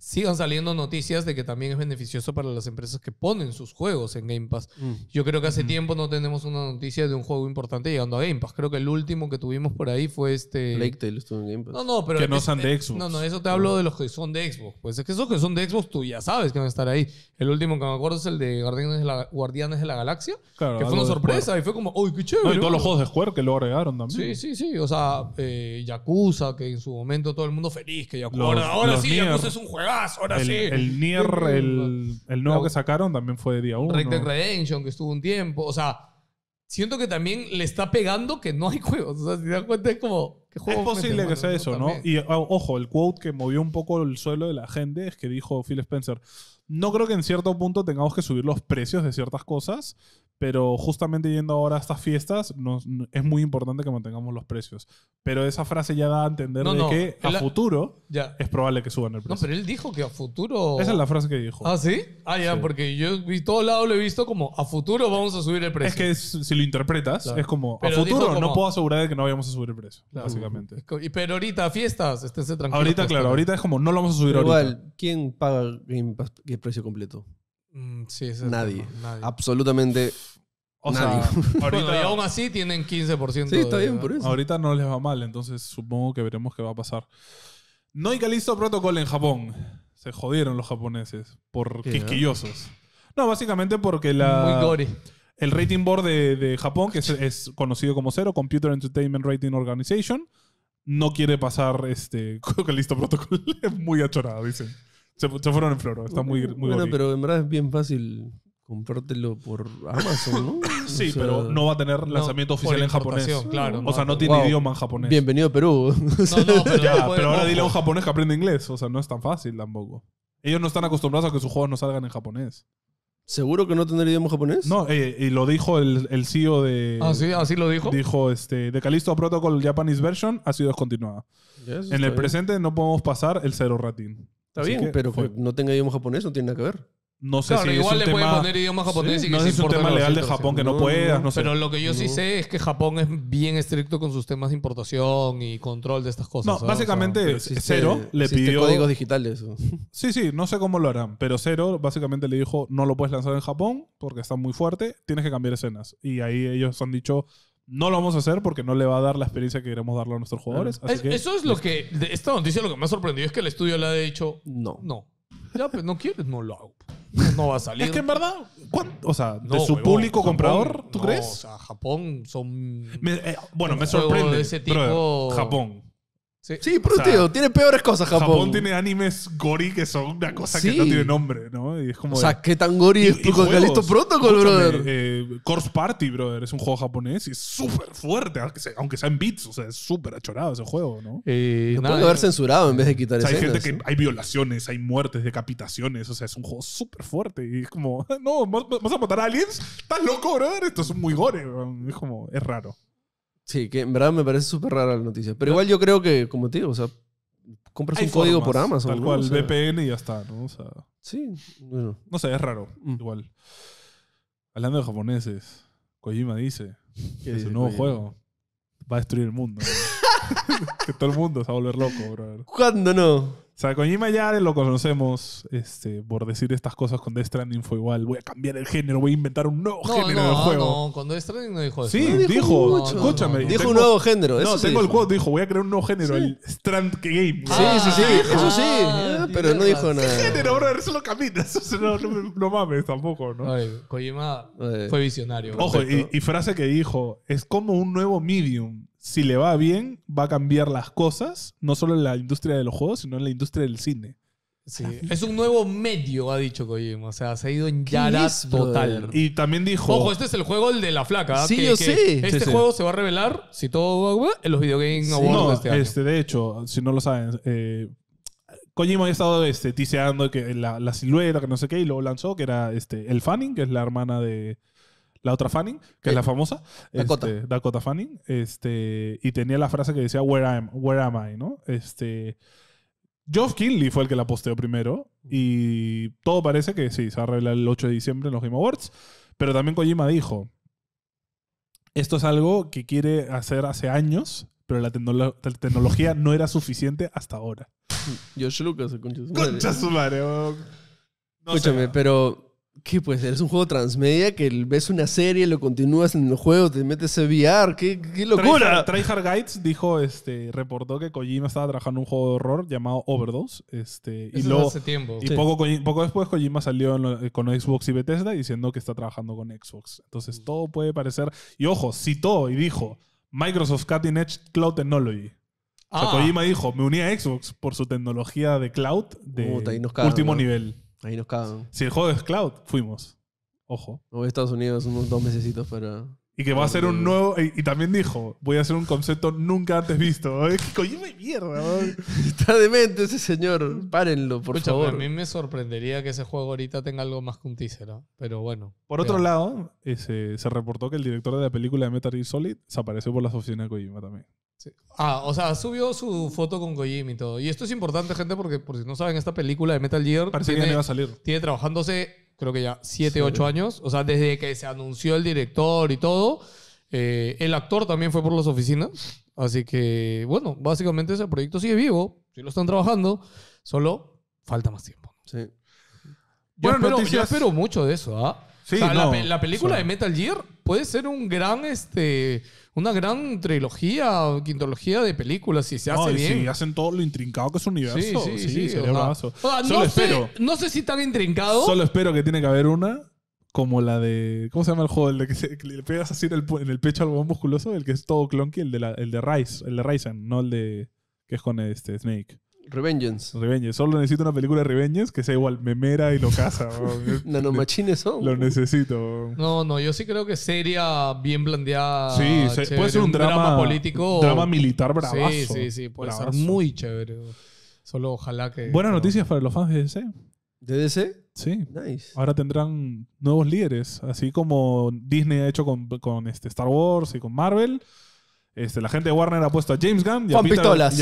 [SPEAKER 2] sigan saliendo noticias de que también es beneficioso para las empresas que ponen sus juegos en Game Pass. Mm. Yo creo que hace tiempo no tenemos una noticia de un juego importante llegando a Game Pass. Creo que el último que tuvimos por ahí fue este. Lake Tales No, no, pero. Que no son de Xbox. No, no, eso te hablo de los que son de Xbox. Pues es que esos que son de Xbox tú ya sabes que van a estar ahí. El último que me acuerdo es el de Guardianes de la, Guardianes de la Galaxia. Claro, que fue una sorpresa
[SPEAKER 3] y fue como, ¡uy, qué chévere! y todos los juegos de Square que lo agregaron también.
[SPEAKER 2] Sí, sí, sí. O sea, eh, Yakuza, que en su momento todo el mundo feliz que Yakuza. ahora sí, es un juego ahora el, sí. El Nier,
[SPEAKER 3] el, nuevo que sacaron, también fue de día 1. Red
[SPEAKER 2] Redemption, que estuvo un tiempo. O sea, siento que también le está pegando que no hay juegos. O sea, si te das cuenta, es como. es posible que sea eso, ¿no?
[SPEAKER 3] Y ah, ojo, el quote que movió un poco el suelo de la gente es que dijo Phil Spencer. No creo que en cierto punto tengamos que subir los precios de ciertas cosas, pero justamente yendo ahora a estas fiestas, nos, es muy importante que mantengamos los precios. Pero esa frase ya da a entender que a futuro es probable que suban el precio. No,
[SPEAKER 2] pero él dijo que a futuro. Esa es la frase que dijo. ¿Ah, sí? Ah, ya, porque yo vi todo lado lo he visto como a futuro vamos a subir el precio. Es que si lo interpretas, es como a futuro no puedo
[SPEAKER 3] asegurar de que no vayamos a subir el precio, básicamente
[SPEAKER 2] básicamente. Pero ahorita, fiestas,
[SPEAKER 1] esténse tranquilo Ahorita, pues, claro, ahorita es como no lo vamos a subir ahorita. Igual, ¿quién paga el precio completo? Mm, nadie. Absolutamente
[SPEAKER 3] Nadie. ahorita,
[SPEAKER 1] y
[SPEAKER 2] aún así tienen 15%. Sí, por eso. ahorita
[SPEAKER 3] no les va mal, entonces supongo que veremos qué va a pasar. No hay Calisto Protocol en Japón. Se jodieron los japoneses por ah? quisquillosos. No, básicamente porque la... El rating board de, Japón, que es, conocido como Cero, Computer Entertainment Rating Organization, no quiere pasar este que protocol. Es muy achorado, dicen. Se, fueron en flor Está muy, muy Bueno, pero
[SPEAKER 1] en verdad es bien fácil comprártelo por Amazon, ¿no? sí, pero no va a tener lanzamiento oficial en japonés. Claro, o sea, no tiene idioma en japonés. Bienvenido a Perú. no, pero, ahora dile a un
[SPEAKER 3] japonés que aprende inglés. O sea, no es tan fácil tampoco. Ellos no están acostumbrados a que sus juegos no salgan en japonés. ¿Seguro que no tendrá idioma japonés? No, eh, y lo dijo el, CEO de. Ah, sí, así lo dijo. Dijo este. De Calisto Protocol Japanese Version ha sido descontinuada. en el presente no podemos pasar el cero rating Está bien, pero no tenga idioma japonés no tiene nada que ver. No sé Claro, si igual le pueden poner idioma japonés y que no sé si es un tema legal de Japón que no, pueda, no, sé. Pero lo que yo sí sé
[SPEAKER 2] es que Japón es bien estricto con sus temas de importación y control de estas cosas. No, básicamente
[SPEAKER 3] Cero le pidió... códigos digitales. Sí, sí, no sé cómo lo harán, pero Cero básicamente le dijo, no lo puedes lanzar en Japón porque está muy fuerte, tienes que cambiar escenas. Y ahí ellos han dicho, no lo vamos a hacer porque no le va a dar la experiencia que queremos darle a nuestros jugadores.
[SPEAKER 2] eso es lo que. esta noticia lo que me ha sorprendido es que el estudio le ha dicho. No. No. Ya, pues no quieres, no lo hago. No, va a salir. es que en verdad, o sea, de su público comprador, ¿tú crees? O Japón son. Eh, bueno, me sorprende. ese Japón. Sí, pero tío, tiene peores cosas Japón. Japón tiene animes
[SPEAKER 3] gori que son una cosa que no tiene nombre, ¿no? es como o sea, ¿qué tan gori es tu Calisto Protocol, brother? Eh, Course Party, brother, es un juego japonés y es súper fuerte, aunque sea, en bits, o sea, es súper achorado ese juego, ¿no? no
[SPEAKER 2] eh, haber eh, censurado en vez de quitar o sea, Hay gente que
[SPEAKER 3] hay violaciones, hay muertes, decapitaciones, o sea, es un juego súper fuerte y es como, no, ¿vas a matar a aliens? ¿Estás loco, brother? Esto es muy gore, es como, es raro.
[SPEAKER 1] Sí, que en verdad me parece súper rara la noticia. Pero igual yo creo que, como te digo, o sea,
[SPEAKER 3] compras un código por Amazon. Tal cual, VPN y ya está, ¿no? O sea, sí, No sé, es raro. Mm. Igual. Hablando de japoneses, Kojima dice que su nuevo juego va a destruir el mundo. que todo el mundo se va a volver loco, bro. ¿Cuándo no? O sea, Kojima ya lo conocemos este, por decir estas cosas. Con Death Stranding fue igual. Voy a cambiar el género, voy a inventar un nuevo género de del juego. No, no, con Death Stranding no dijo eso. Sí, dijo. escúchame. Dijo un nuevo género. no, tengo el quote. Dijo, voy a crear un nuevo género, el Strand Game. sí, sí, sí. Ah, eso sí. Eh, pero no dijo nada. ¿Qué género, brother? lo caminas. no, mames tampoco, ¿no? Oye, Kojima eh. fue visionario. Ojo, y frase que dijo: es como un nuevo medium si le va bien, va a cambiar las cosas, no solo en la industria de los juegos, sino en la industria del cine. Sí. Ah,
[SPEAKER 2] es un nuevo medio, ha dicho Kojima. O sea, se ha ido en llaras total. Y también dijo. Ojo, este es el juego el de la flaca. Sí, que, yo Este juego se va a revelar, si todo va en los Video no, de este, este
[SPEAKER 3] de hecho, si no lo saben, eh, Kojima estado este, tiseando que la, silueta, que no sé qué, y luego lanzó que era este, el Fanning, que es la hermana de, la otra Fanning, que es la famosa, Dakota. Este, Dakota Fanning, este, y tenía la frase que decía Where am, where am I, ¿no? Este, Geoff Kinley fue el que la posteó primero y todo parece que sí, se va a revelar el 8 de diciembre en los Game Awards, pero también Kojima dijo, esto es algo que quiere hacer hace años, pero la, tecnología no era suficiente hasta ahora.
[SPEAKER 1] Josh Lucas, concha su madre. Escúchame, pero ¿Qué pues? Es un juego transmedia que ves una serie, lo continúas en el juego, te metes
[SPEAKER 3] a VR. ¡Qué, locura! Tryhard Guides dijo, este, reportó que Kojima estaba trabajando en un juego de horror llamado Overdose. Este, y luego, Y poco, poco después Kojima salió con Xbox y Bethesda diciendo que está trabajando con Xbox. Entonces todo puede parecer. Y ojo, citó y dijo Microsoft Cutting Edge Cloud Technology. Ah. Kojima dijo, me uní a Xbox por su tecnología de cloud de último nivel.
[SPEAKER 1] Ahí nos cagan. Si el juego
[SPEAKER 3] es cloud, fuimos. Ojo. voy Estados Unidos unos dos mesecitos pero... Y que va a ser un nuevo. Y, también dijo: Voy a hacer un concepto nunca antes visto. Es que mierda, Está demente ese señor. Párenlo, por favor. A mí
[SPEAKER 2] me sorprendería que ese juego ahorita tenga algo más que ¿ah? Pero bueno. Por otro lado,
[SPEAKER 3] se reportó que el director de la película de Metal Gear Solid apareció por las oficinas de Kojima también.
[SPEAKER 2] Ah, o sea, subió su foto con Kojima y todo. Y esto es importante, gente, porque por si no saben, esta película de Metal Gear tiene, trabajándose, creo que ya, 7, 8 años. O sea, desde que se anunció el director y todo. Eh, el actor también fue por las oficinas. Así que, bueno, básicamente ese proyecto sigue vivo. Sí lo están trabajando. Solo falta más tiempo. Sí.
[SPEAKER 3] Yo, bueno, espero,
[SPEAKER 2] yo mucho de eso, ¿ah? la, película de Metal Gear puede ser un gran, este, una gran trilogía o quintología de películas si se hace bien.
[SPEAKER 3] hacen todo lo intrincado que es un universo. Sí, sería Solo no espero. Sé, no
[SPEAKER 2] sé si tan intrincado. Solo
[SPEAKER 3] espero que tiene que haber una como la de. ¿Cómo se llama el juego? El de que, le pegas así en el, pecho al musculoso, el que es todo clonky, el de, la, el de el de Ryzen, no el de. que es con este Snake. Revengeance. Revengeance. Solo necesito una película de Revengeance que sea igual memera y lo caza. Nanomachines son. Lo necesito.
[SPEAKER 2] No, no, yo sí creo que sería bien planteada. Sí, puede ser un, drama, político. Un drama militar bravazo. Sí, sí, sí. Puede ser muy chévere. Solo ojalá que. Buenas noticias
[SPEAKER 3] para los fans de DC. ¿De DC? Sí. Nice. Ahora tendrán nuevos líderes. Así como Disney ha hecho con, con este Star Wars y con Marvel. Este, la gente de Warner ha puesto a James Gunn y a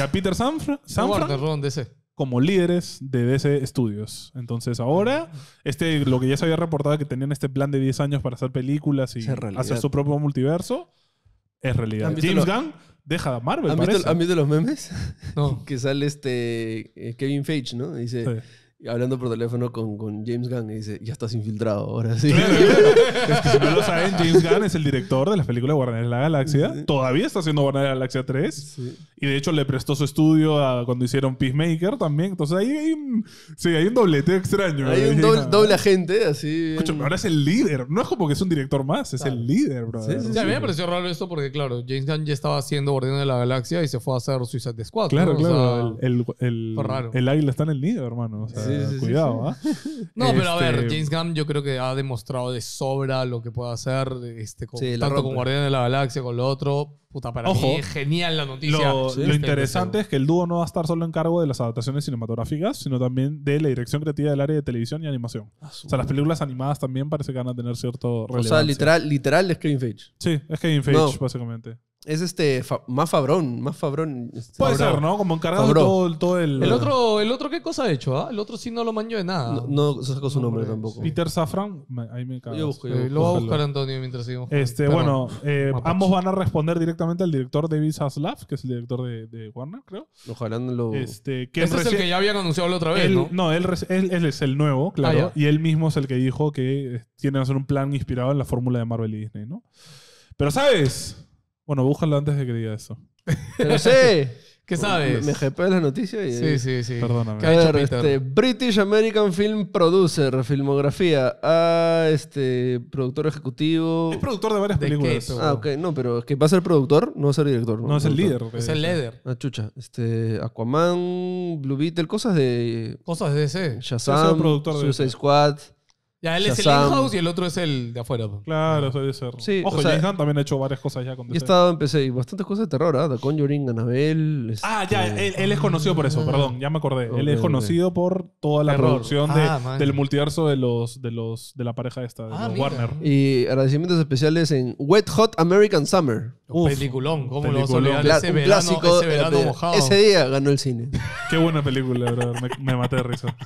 [SPEAKER 3] Peter, como líderes de DC Studios. Entonces ahora, este, lo que ya se había reportado que tenían este plan de 10 años para hacer películas y hacer su propio multiverso, es realidad. James Gunn deja a Marvel, a mí de los memes?
[SPEAKER 1] Que sale este eh, Kevin Feige, ¿no? Dice, y hablando por teléfono con, James Gunn y dice, ya
[SPEAKER 3] estás infiltrado, ahora sí. es que si no lo saben, James Gunn es el director de la película Guardianes de la Galaxia. Todavía está haciendo Guardianes de la Galaxia 3. Sí. Y de hecho le prestó su estudio a cuando hicieron Peacemaker también. Entonces ahí hay un, sí, hay un extraño. Hay un ¿eh? doble, agente, así. Escucha, ahora es el líder. No es como que es un director más, es el líder, bro. Sí, a mí me pareció
[SPEAKER 2] raro esto porque, claro, James Gunn ya estaba haciendo Guardián de la Galaxia y se fue a hacer Suicide Squad. Claro, claro.
[SPEAKER 3] el, el, águila está en el líder, hermano. O sea, cuidado, ¿ah? No, pero a ver, este, James
[SPEAKER 2] Gunn yo creo que ha demostrado de sobra lo que puede hacer, este, tanto como con Guardián de la Galaxia, con lo otro Ojo, genial la noticia. Lo, este, interesante
[SPEAKER 3] este. es que el dúo no va a estar solo en cargo de las adaptaciones cinematográficas, sino también de la dirección creativa del área de televisión y animación. Ah, o sea, las películas animadas también parece que van a tener cierto relevancia. O sea, literal, literal es Kevin Sí, es Kevin Feige, básicamente
[SPEAKER 1] es este más fabrón, más fabrón. Este, Puede ser, ¿no? Como encargado de todo, el. El
[SPEAKER 2] otro, el otro, ¿qué cosa ha hecho? Ah? El otro sí no lo manjo de nada.
[SPEAKER 1] No, sacó su nombre tampoco.
[SPEAKER 3] Peter Safran, ahí me cago. Yo busco, yo eh, lo voy a buscar Antonio mientras sigo. Este, bueno, eh, ambos van a responder directamente al director David Zaslav, que es el director de, Warner, creo.
[SPEAKER 1] Ojalá no lo. Este, que este es el que ya habían anunciado la otra vez, ¿no?
[SPEAKER 3] ¿no? él, es el nuevo, ah, claro. y él mismo es el que dijo que eh, tienen que hacer un plan inspirado en la fórmula de Marvel y Disney, ¿no? Pero, ¿sabes? Bueno, búscalo antes de que diga eso. Pero sé. ¿Qué sabes? Me jepeo la noticia y... Sí, sí, sí. Perdóname. A Ver, este,
[SPEAKER 1] British American Film Producer, filmografía. Ah, este, productor ejecutivo. Es productor de varias películas. Ah, ok, no, pero es que va a ser productor, no va a ser director. No, es el líder. Es el eh. líder. Ah, chucha. Este, Aquaman, Blue Beetle, cosas de Cosas de DC. Shazam, productor de- Suicide Squad.
[SPEAKER 3] Ya, él es el in-house y el otro es el de afuera. Pues. Claro, ah. eso debe ser. Ojo, o también ha hecho varias cosas
[SPEAKER 1] ya con Yo he estado empecé y bastantes cosas de terror, ¿ah? The Conjuring, Annabelle. Ah, este ya, él, es conocido por eso, ah. perdón, ya me acordé. él es conocido por toda la producción ah, del
[SPEAKER 3] multiverso de los, de los de la pareja esta, de Warner.
[SPEAKER 1] Y agradecimientos especiales en Wet Hot American Summer.
[SPEAKER 3] peliculón, ¿cómo lo Ese clásico. ese día ganó el cine. Qué buena película, me maté de risa.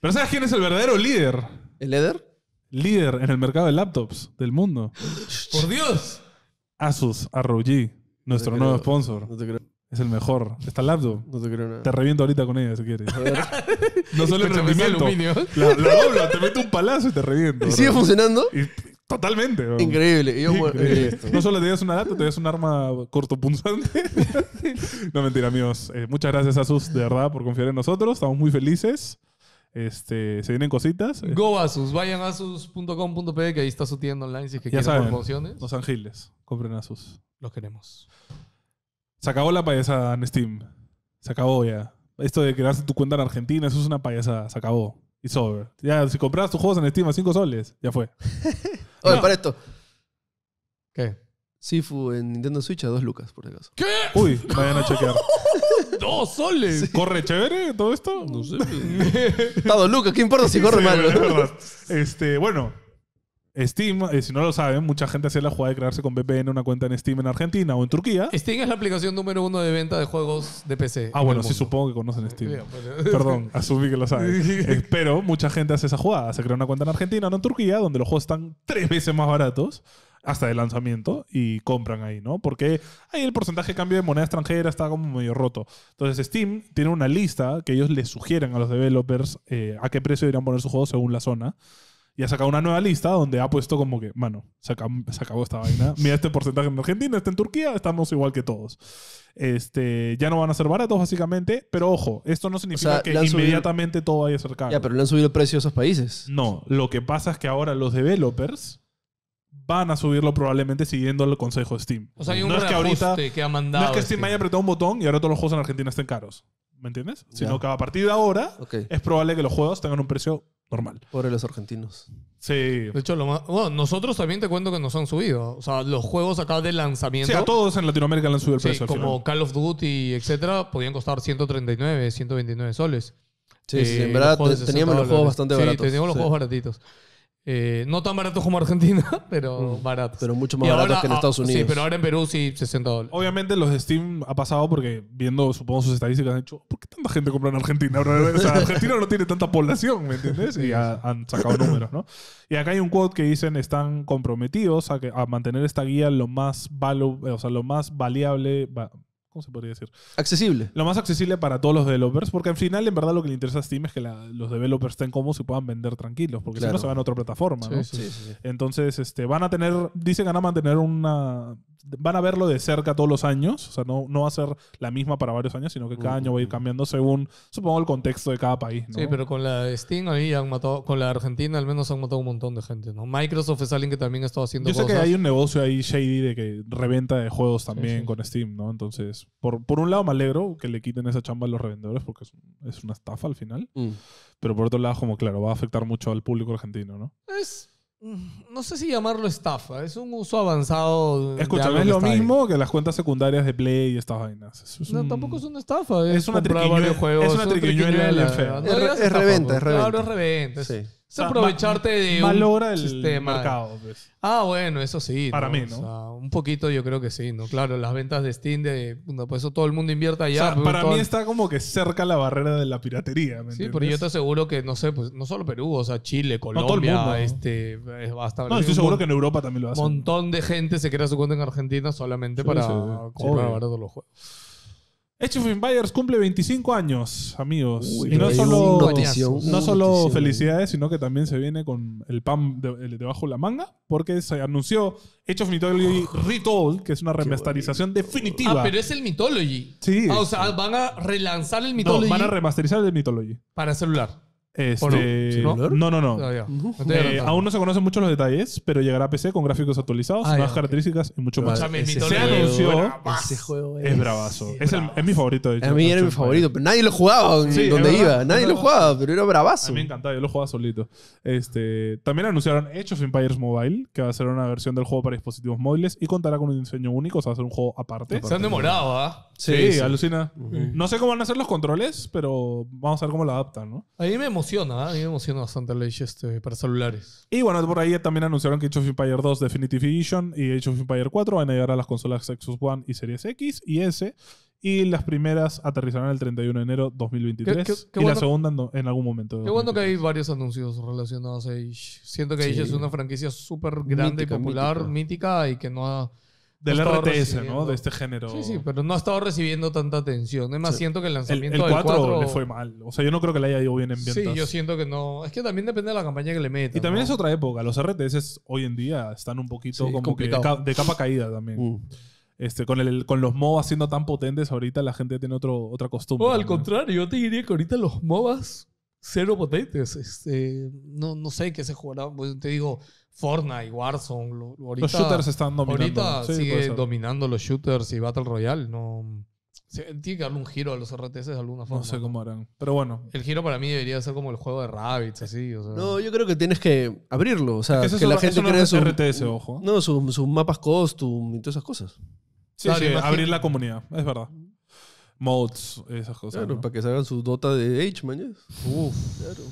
[SPEAKER 3] Pero ¿sabes quién es el verdadero líder? ¿El líder? Líder en el mercado de laptops del mundo. ¡Por Dios! Asus ROG, nuestro nuevo sponsor. No te creo. Es el mejor. el laptop. No te creo nada. Te reviento ahorita con ella si quieres. No solo el rendimiento. La, la te meto un palazo y te reviento. ¿Y sigue funcionando? totalmente. Increíble. Eh, no solo te das una laptop, te das un arma cortopunzante. no, mentira, amigos. Eh, muchas gracias, Asus, de verdad, por confiar en nosotros. Estamos muy felices. Este, se vienen cositas. Eh. Go
[SPEAKER 2] Asus, vayan a asus.com.pe que ahí está su tienda online si es que ya quieren promociones. Los Ángeles,
[SPEAKER 3] compren Asus. Los queremos. Se acabó la payasada en Steam. Se acabó ya. Esto de crearse tu cuenta en Argentina, eso es una payasada. Se acabó. It's over. Ya, si compras tus juegos en Steam a 5 soles, ya fue. Oye, para esto. ¿Qué?
[SPEAKER 1] Sifu en Nintendo Switch a dos lucas, por si caso ¿Qué? Uy, vayan a chequear.
[SPEAKER 3] ¡Dos soles! ¿Corre chévere todo esto? No sé. Está dos lucas, ¿qué importa si corre mal? este, bueno, Steam, eh, si no lo saben, mucha gente hace la jugada de crearse con VPN una cuenta en Steam en Argentina o en Turquía.
[SPEAKER 2] Steam es la aplicación número uno de venta de juegos de PC. Ah, bueno, sí,
[SPEAKER 3] supongo que conocen Steam. Perdón, asumí que lo saben. Eh, pero mucha gente hace esa jugada. Se crea una cuenta en Argentina o no en Turquía, donde los juegos están tres veces más baratos hasta el lanzamiento y compran ahí, ¿no? Porque ahí el porcentaje de cambio de moneda extranjera está como medio roto. Entonces Steam tiene una lista que ellos le sugieren a los developers eh, a qué precio deberían poner su juego según la zona. Y ha sacado una nueva lista donde ha puesto como que, bueno, se acabó, esta vaina. Mira este porcentaje en Argentina, está en Turquía, estamos igual que todos. Este, ya no van a ser baratos, básicamente. Pero ojo, esto no significa que inmediatamente todo vaya a ser caro. Ya, pero le han subido el precio a esos países. No, lo que pasa es que ahora los developers van a subirlo probablemente siguiendo el consejo de Steam. O sea, hay no es que ahorita, que ha mandado. No es que Steam, este. haya apretado un botón y ahora todos los juegos en Argentina estén caros. ¿Me entiendes? Sino que a partir de ahora es probable que los juegos tengan un precio normal. Por los argentinos. Sí. De
[SPEAKER 2] hecho, nosotros también te cuento que nos han subido. O sea, los juegos acá de lanzamiento. O a todos en
[SPEAKER 3] Latinoamérica le han subido el sí, precio. Como
[SPEAKER 2] Call of Duty, etcétera, podían costar 139, 129 soles. Sí, eh, en verdad teníamos los juegos bastante baratos. Sí, teníamos los juegos baratitos. Eh, no tan baratos como Argentina, pero mm. barato Pero mucho más barato que en Estados Unidos. Sí, pero ahora en Perú sí, 60 dólares.
[SPEAKER 3] Obviamente los Steam ha pasado porque viendo, supongo, sus estadísticas han dicho, ¿por qué tanta gente compra en Argentina? O sea, Argentina no tiene tanta población, ¿me entiendes? Y han sacado números, ¿no? Y acá hay un quote que dicen están comprometidos a, que- mantener esta guía lo más value o sea, lo más valiable, se podría decir? Accesible. Lo más accesible para todos los developers, porque al final, en verdad, lo que le interesa a Steam es que los developers estén cómodos y puedan vender tranquilos, porque si no se van a otra plataforma. Entonces, este, van a tener, dicen que van a mantener una van a verlo de cerca todos los años. O sea, no, no va a ser la misma para varios años, sino que cada año va a ir cambiando según, supongo, el contexto de cada país. Sí,
[SPEAKER 2] pero con la Steam ahí han matado, con la Argentina al menos han matado un montón de gente, ¿no? Microsoft es alguien que también ha estado haciendo Yo sé que hay un
[SPEAKER 3] negocio ahí shady de que reventa de juegos también con Steam, ¿no? Entonces, por, por un lado me alegro que le quiten esa chamba a los revendedores porque es, una estafa al final. Mm. Pero por otro lado, como claro, va a afectar mucho al público argentino, ¿no?
[SPEAKER 2] Es Mm, no sé si llamarlo estafa, es un uso
[SPEAKER 3] avanzado. Escúchame, es lo mismo que las cuentas secundarias de Play y estas vainas. no,
[SPEAKER 2] tampoco es una estafa. Es, una triquiñuela. Es una triquiñuela. Es, no, pues. es, reventa, es reventa. reventa. Es aprovecharte de valora un mercado. Pues. Ah, bueno, eso sí. Para mí, ¿no? O sea, un poquito yo creo que sí, ¿no? Claro, las ventas de Steam, de, no, pues eso todo el mundo invierte allá. O sea, pues, para mí está
[SPEAKER 3] como que cerca la barrera de la piratería. ¿me sí, pero yo te
[SPEAKER 2] aseguro que, no sé, pues no solo Perú, o sea, Chile, Colombia, no, todo este, eh, No, estoy seguro que en Europa también lo hacen. Un montón de gente se crea su
[SPEAKER 3] cuenta en Argentina
[SPEAKER 2] solamente para comprar sí. los juegos.
[SPEAKER 3] Age of Empires cumple 25 años, amigos. y no solo, felicidades, sino que también se viene con el pan debajo de, la manga, porque se anunció Age of Mythology Retold, que es una remasterización definitiva. Ah, pero
[SPEAKER 2] es el Mythology. Sí. Ah, o sea, van a relanzar el Mythology. No, van a
[SPEAKER 3] remasterizar el Mythology.
[SPEAKER 2] Para celular.
[SPEAKER 3] Este, no? no, no, ah, eh, aún no se conocen mucho los detalles, pero llegará a PC con gráficos actualizados, Más ah, nuevas características y mucho más. Se anunció. es, bravazo. Es, mi favorito. De hecho, a mí era mi favorito, pero nadie lo jugaba donde iba. nadie lo jugaba, pero era bravazo. A mí me encantaba, yo lo jugaba solito. Este, también anunciaron Age of Empires Mobile, que va a ser una versión del juego para dispositivos móviles y contará con un diseño único, o sea, va a ser un juego aparte. Se han demorado, ¿ah? Sí, alucina. No sé cómo van a ser los controles, pero vamos a ver cómo lo adaptan, ¿no? A mí me emociona emociona, ¿eh? emociona bastante el Age este, para celulares. Y bueno, por ahí también anunciaron que Age of Empire 2 Definitive Edition y Age of Empire 4 van a llegar a las consolas Xbox One y Series X y S. Y las primeras aterrizarán el 31 de enero 2023. y la segunda en, algún momento. Qué
[SPEAKER 2] bueno que hay varios anuncios relacionados a Age. Siento que Age es una franquicia súper grande y popular, mítica. y que no ha, del RTS, ¿no? De este género. Sí, sí, pero no ha estado recibiendo tanta atención. Es más, siento que el lanzamiento 4 del 4 le fue mal. O
[SPEAKER 3] sea, yo no creo que le haya ido bien en ventas. Sí, yo
[SPEAKER 2] siento que no.
[SPEAKER 3] Es que también depende de la campaña que le mete. Y también es otra época. Los RTS hoy en día están un poquito como de capa caída también. Mm. Este, con, el, con los MOBAs siendo tan potentes, ahorita la gente tiene otro, otra costumbre. No, oh, al
[SPEAKER 2] contrario, yo te diría que ahorita los MOBAs cero potentes. Este, no, no sé qué se jugará. Pues, te digo, Fortnite, Warzone. ahorita, los shooters están dominando. Ahorita sigue dominando los shooters y Battle Royale. No, tiene que darle un giro a los RTS de alguna
[SPEAKER 1] forma. No sé cómo harán. Pero bueno.
[SPEAKER 2] El giro para mí debería ser como el juego de Rabbids, así. No, yo creo
[SPEAKER 1] que tienes que abrirlo. O sea, que, la gente cree sus. RTS, ojo. No, sus mapas custom y todas esas cosas. Sí, abrir la comunidad, es verdad.
[SPEAKER 3] Mods, esas cosas. Claro, para que salgan su dota de H man. Uf.
[SPEAKER 1] Claro.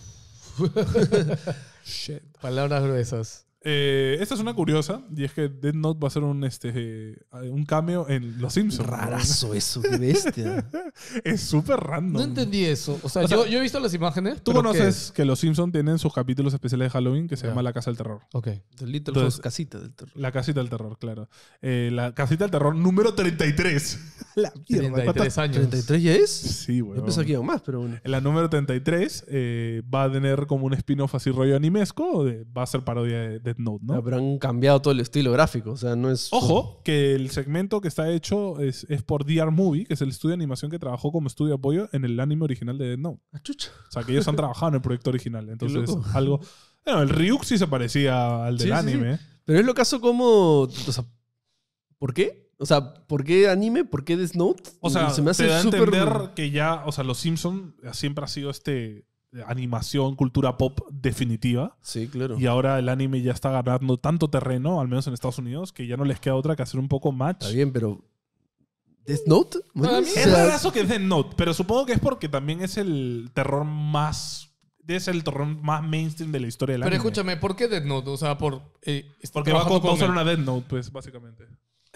[SPEAKER 1] Shit.
[SPEAKER 3] Palabras gruesas. Eh, esta es una curiosa, y es que Dead Note va a ser un, este, eh, un cameo en Los Simpsons. Rarazo eso, bestia. es súper random. No entendí eso. O sea, yo, he visto las imágenes. Tú conoces que Los Simpsons tienen sus capítulos especiales de Halloween que se llama La Casa del Terror. Ok. The Little casita del terror. La Casita del Terror, claro. Eh, la Casita del Terror número 33. la mierda. 33 años. 33 ya es. Sí, más, pero bueno. La número 33 va a tener como un spin-off así rollo animesco. va a ser parodia de Note, ¿no? Habrán cambiado todo el estilo gráfico, o sea, no es... Ojo, que el segmento que está hecho es, por DR Movie, que es el estudio de animación que trabajó como estudio de apoyo en el anime original de Death Note. Ah, o sea, que ellos han trabajado en el proyecto original, entonces algo... Bueno, el Ryuk sí se parecía al del anime. Pero es lo caso como...
[SPEAKER 1] ¿por qué? O sea, ¿por qué anime? ¿Por qué Death Note? O sea, se me hace te
[SPEAKER 3] que ya, o sea, los Simpsons siempre ha sido este eh, animación, cultura pop definitiva. Sí, claro. Y ahora el anime ya está ganando tanto terreno, al menos en Estados Unidos, que ya no les queda otra que hacer un poco match. Está bien, pero. ¿Death Note? es raro que es Death Note, pero supongo que es porque también es el terror más. Es el terror más mainstream de la historia del anime. Pero
[SPEAKER 2] escúchame, ¿por qué Death Note? O sea, por. Eh, porque va a con, una Death Note, pues, básicamente.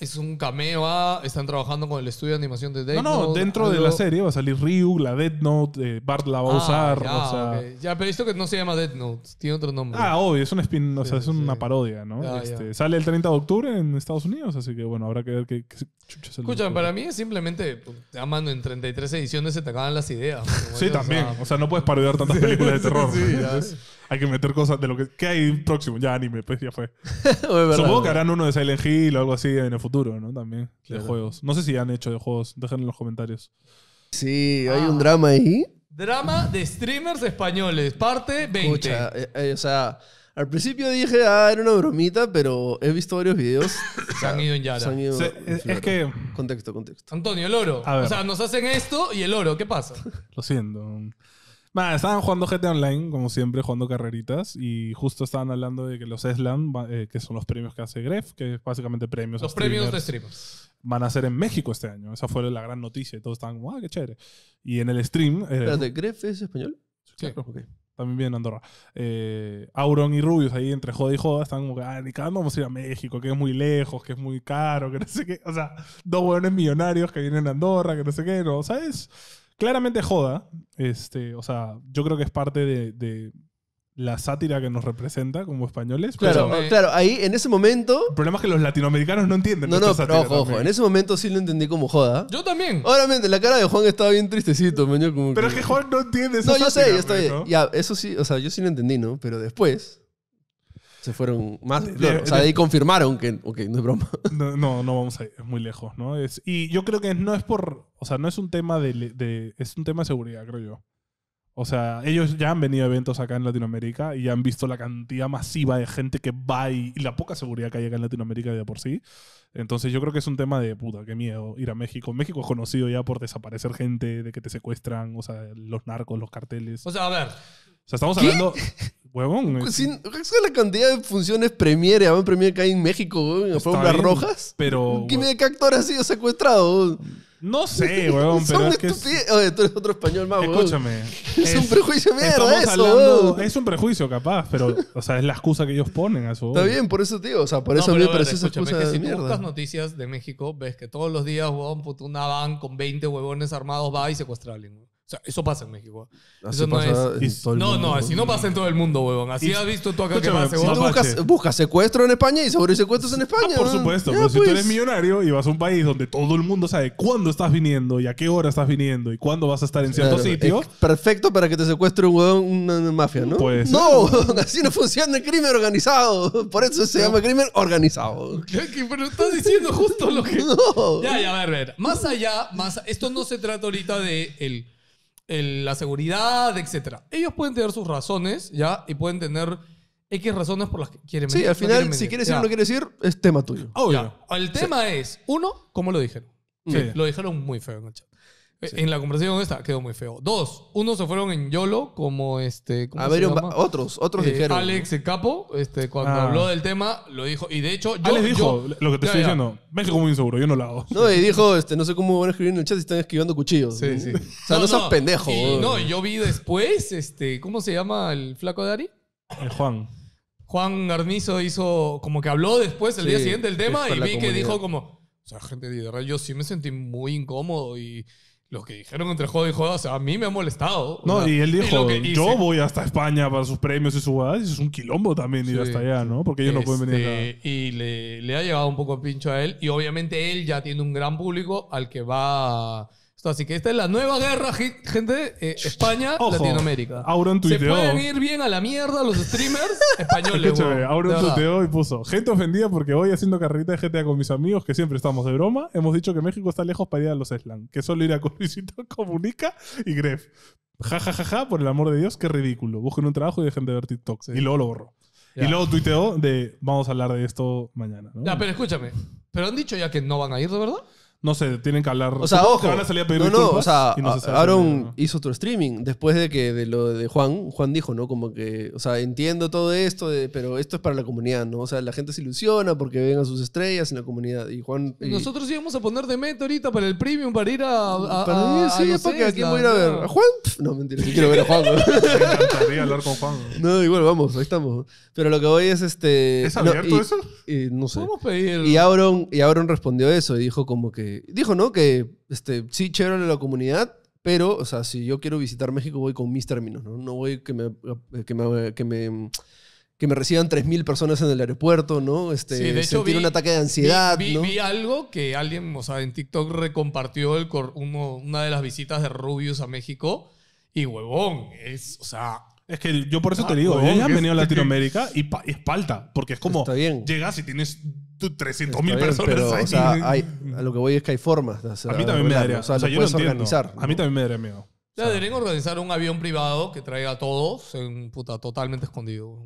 [SPEAKER 2] Es un cameo Están trabajando con el estudio de animación de Death No, no, dentro
[SPEAKER 3] de la serie va a salir Ryu, la Dead Note, eh, Bart la va a ah, usar.
[SPEAKER 2] ya, o pero esto que no se llama Dead Note, tiene otro nombre. Ah, obvio,
[SPEAKER 3] es, un spin, o sea, es una parodia, ¿no? Este, sale el 30 de octubre en Estados Unidos, así que bueno, habrá que ver qué, chucha sale. Escucha, para
[SPEAKER 2] mí es simplemente. Pues, a mano, en 33 ediciones se te acaban las ideas. sí, también. O sea, no puedes parodiar tantas películas de terror. sí,
[SPEAKER 3] hay que meter cosas de lo que. ¿Qué hay próximo? Ya anime, pues ya fue. Supongo que harán uno de Silent Hill o algo así en el futuro, ¿no? También. De juegos. No sé si han hecho de juegos. Dejen en los comentarios. Sí, hay ah. un drama ahí.
[SPEAKER 2] Drama de streamers españoles, parte 20. Eh, eh, o sea,
[SPEAKER 1] al principio dije, ah, era una bromita, pero he visto varios videos. se han ido en Yara. Se han ido,
[SPEAKER 2] es, es
[SPEAKER 3] que. Contexto, contexto. Antonio,
[SPEAKER 2] el oro. O sea, nos hacen esto y el oro, ¿qué pasa?
[SPEAKER 3] Lo siento estaban jugando GTA Online, como siempre, jugando carreritas. Y justo estaban hablando de que los ESL eh, que son los premios que hace Gref, que es básicamente premios. Los premios de streamers. Van a ser en México este año. Esa fue la gran noticia. Y todos estaban como, ah, qué chévere. Y en el stream. Eh, de ¿Gref es español? Sí. Claro. Okay. También viene Andorra. Eh, Auron y Rubius ahí entre joda y joda están como ah, ni cada vamos a ir a México, que es muy lejos, que es muy caro, que no sé qué. O sea, dos hueones millonarios que vienen a Andorra, que no sé qué, ¿no? ¿Sabes? claramente joda. Este, o sea, yo creo que es parte de, la sátira que nos representa como españoles. Claro, eh, claro,
[SPEAKER 1] ahí en ese momento. El
[SPEAKER 3] problema es que los latinoamericanos no entienden. No, no, pero ojo, ojo, en ese
[SPEAKER 1] momento sí lo entendí como joda. Yo también. Obviamente, la cara de Juan estaba bien tristecito, Pero es que Juan no entiende esa No, yo sé, yo estoy. Pues, eso sí, o sea, yo sí lo entendí, ¿no? Pero después. Se
[SPEAKER 3] fueron más. o sea, ahí confirmaron
[SPEAKER 1] que, ok, no es broma. No,
[SPEAKER 3] no, vamos a ir, es muy lejos, ¿no? Es, y yo creo que no es por. O sea, no es un tema de, de. Es un tema de seguridad, creo yo. O sea, ellos ya han venido a eventos acá en Latinoamérica y ya han visto la cantidad masiva de gente que va y, la poca seguridad que hay acá en Latinoamérica de por sí. Entonces yo creo que es un tema de puta, qué miedo ir a México. México es conocido ya por desaparecer gente, de que te secuestran, o sea, los narcos, los carteles. O sea, a ver. O sea, estamos hablando. Huevón. ¿qué es
[SPEAKER 1] la cantidad de funciones Premiere, avant Premiere que hay en México, güey, en las rojas? Pero. ¿Qué, actor ha sido secuestrado? No sé, huevón, pero es que... Oye, tú eres otro español más, Escúchame. Es, un prejuicio mierda eso,
[SPEAKER 3] Es un prejuicio, capaz, pero, o sea, es la excusa que ellos ponen a su... Está bien, por eso, tío. O sea, por eso me parece esa excusa de si mierda. tú
[SPEAKER 2] noticias de México, ves que todos los días, huevón puto, una van con 20 huevones armados va y secuestra a alguien, o sea, eso pasa en México. eso no es. no, no, así no pasa en todo el mundo, huevón. Así has visto tú acá
[SPEAKER 1] escúchame, que pasa, si tú
[SPEAKER 3] buscas, secuestro en España y
[SPEAKER 1] seguro hay secuestros en ah, España. Ah, por supuesto, pero si tú eres pues. millonario
[SPEAKER 3] y vas a un país donde todo el mundo sabe cuándo estás viniendo y a qué hora estás viniendo y cuándo vas a estar en cierto sitio.
[SPEAKER 1] perfecto para que te secuestre un huevón, una mafia, ¿no? Pues. No, así no funciona el crimen organizado. Por eso se llama crimen organizado. pero estás diciendo justo
[SPEAKER 2] lo que. No. Ya, ya, a ver, a ver. Más allá, más, esto no se trata ahorita de el la seguridad, etcétera. Ellos pueden tener sus razones, ¿ya? Y pueden tener X razones por las que quieren venir. Sí, al final, si quieres ir o no quieres decir
[SPEAKER 1] es tema tuyo. Obvio.
[SPEAKER 2] El tema es, uno, como lo dijeron? lo dijeron muy feo en el chat. Eh, en la conversación esta quedó muy feo. Dos, unos se fueron en YOLO, como este. a ver, otros, otros eh, dijeron. Alex Capo,
[SPEAKER 1] este, cuando ah. habló del
[SPEAKER 2] tema, lo dijo. Y de hecho, yo. Alex dijo lo que te estoy diciendo. México
[SPEAKER 1] muy inseguro, yo no lo hago. No, y dijo, este, no sé cómo van a escribir en el chat si están esquivando cuchillos. Sí, sí. o sea, no, no seas Y, no,
[SPEAKER 2] yo vi después, este, ¿cómo se llama el flaco de Ari? El eh, Juan. Juan Garnizo hizo, como que habló después, el día siguiente, del tema, y vi que dijo como. O sea, gente, de yo sí me sentí muy incómodo y los que dijeron entre joda y joda, a mí me ha molestado. No, y él dijo, yo
[SPEAKER 3] voy hasta España para sus premios y su es un quilombo también ir hasta allá, ¿no? Porque ellos no pueden venir este,
[SPEAKER 2] acá. Y le, ha llegado un poco el pincho a él, y obviamente él ya tiene un gran público al que va... Así que esta es la nueva guerra, gente. Eh, España, Latinoamérica. Auron
[SPEAKER 3] tuiteó. Se pueden ir
[SPEAKER 2] bien a la mierda los streamers españoles. Auron tuiteó
[SPEAKER 3] y puso: Gente ofendida porque hoy haciendo carrita de GTA con mis amigos que siempre estamos de broma. Hemos dicho que México está lejos para ir a los Slam. Que solo ir a Luisito Comunica y Gref. Ja, ja, ja, ja, por el amor de Dios, qué ridículo. Busquen un trabajo y dejen de ver TikTok. Y luego lo borro. Y luego tuiteó de vamos a hablar de esto mañana. Ya,
[SPEAKER 2] pero escúchame. ¿Pero han dicho ya que no
[SPEAKER 3] van a ir, de verdad? no sé, tienen que hablar. O sea, ojo. Van a salir no, no, o sea, no Aaron
[SPEAKER 1] hizo otro streaming después de que de lo de Juan, Juan dijo, ¿no? Como que, o sea, entiendo todo esto, pero esto es para la comunidad, ¿no? O sea, la gente se ilusiona porque ven a sus estrellas en la comunidad. Y Juan. Nosotros
[SPEAKER 2] íbamos a poner de meta ahorita para el premium, para ir a. para ir, sí, a, para que aquí voy a ir a ver. ¿A
[SPEAKER 1] Juan? no, mentira, sí quiero ver a Juan. ¿no? hablar con Juan. No, igual, vamos, ahí estamos. Pero lo que voy es este. ¿Es abierto eso? Y, no sé. Pedir? Y Aaron, y Aaron respondió eso y dijo como que dijo, ¿no? Que este, sí, chévere la comunidad, pero, o sea, si yo quiero visitar México, voy con mis términos, ¿no? No voy que me, que me, que me reciban 3.000 personas en el aeropuerto, ¿no? Este, sí, de sentir un ataque de ansiedad.
[SPEAKER 2] Vi, vi, algo que alguien, o sea, en TikTok recompartió el, uno, una de las visitas de Rubius a México
[SPEAKER 3] y huevón,
[SPEAKER 2] es, o sea,
[SPEAKER 3] es que yo por eso te ah, digo, ellos han venido a Latinoamérica y, es y, porque es como llegas y tienes 300 mil personas ahí.
[SPEAKER 1] a lo que voy es que hay formas de hacerlo. A mí también me daría. O sea, yo organizar. A mí también me daría miedo. Ya, o
[SPEAKER 2] sea, deberían organizar un avión privado que traiga a todos en puta, totalmente escondido,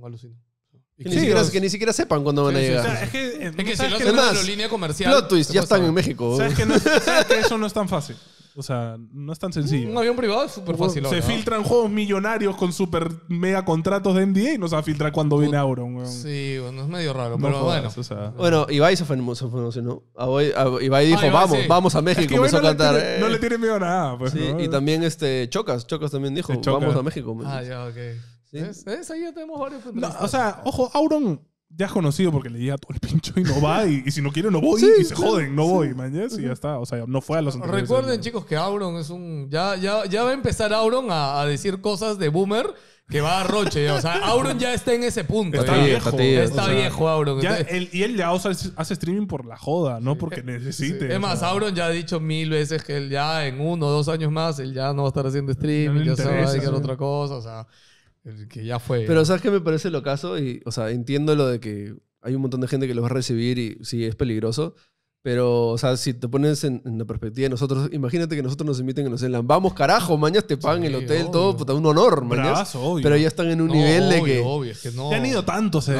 [SPEAKER 3] Que, ni siquiera, que ni, siquiera, sepan cuándo van a llegar. es que, eh, es que si lo hacen
[SPEAKER 2] una aerolínea comercial. Plot twist, ya están en México. que
[SPEAKER 3] eso no es tan fácil? O sea, no es tan mm, sencillo. Un avión privado es súper fácil. Se filtran juegos millonarios con super mega contratos de NBA y no se va a filtrar cuando viene Auron,
[SPEAKER 1] weón. Sí, bueno, es medio raro, pero bueno. bueno, Ibai se no Ibai dijo, ah, Ibai, vamos, vamos a México. no a cantar. No le eh. tiene miedo a nada, pues, Y también este, Chocas, Chocas también dijo, vamos a México. Ah, ya, ok. ¿Sí?
[SPEAKER 3] ahí ya tenemos varios O sea, ojo, Auron ya es conocido porque le llega todo el pincho y no va. Y, si no quiere, no voy. y se joden, no voy, Y ya está. O sea, no fue a los Recuerden, chicos, que Auron es un.
[SPEAKER 2] Ya, ya, va a empezar Auron a, decir cosas de boomer que va a Roche. O sea, Auron ya está en ese punto. Está eh. viejo. Está, viejo, Auron.
[SPEAKER 3] y él ya hace streaming por la joda, no porque necesite. Es más, Auron ya
[SPEAKER 2] ha dicho mil veces que él ya en uno o dos años más, él ya no va a estar haciendo streaming, ya se va a dedicar otra cosa. O sea, que ya fue. Pero
[SPEAKER 1] ¿sabes que me parece lo caso? Y, o sea, entiendo lo de que hay un montón de gente que los va a recibir y sí, es peligroso. Pero, o sea, si te pones en, la perspectiva de nosotros, imagínate que nosotros nos inviten que nos den vamos, carajo, mañas te pagan el hotel, todo, puta, un honor, mañas. pero ya están en un nivel de que. Obvio, es que no. han ido tantos, eh.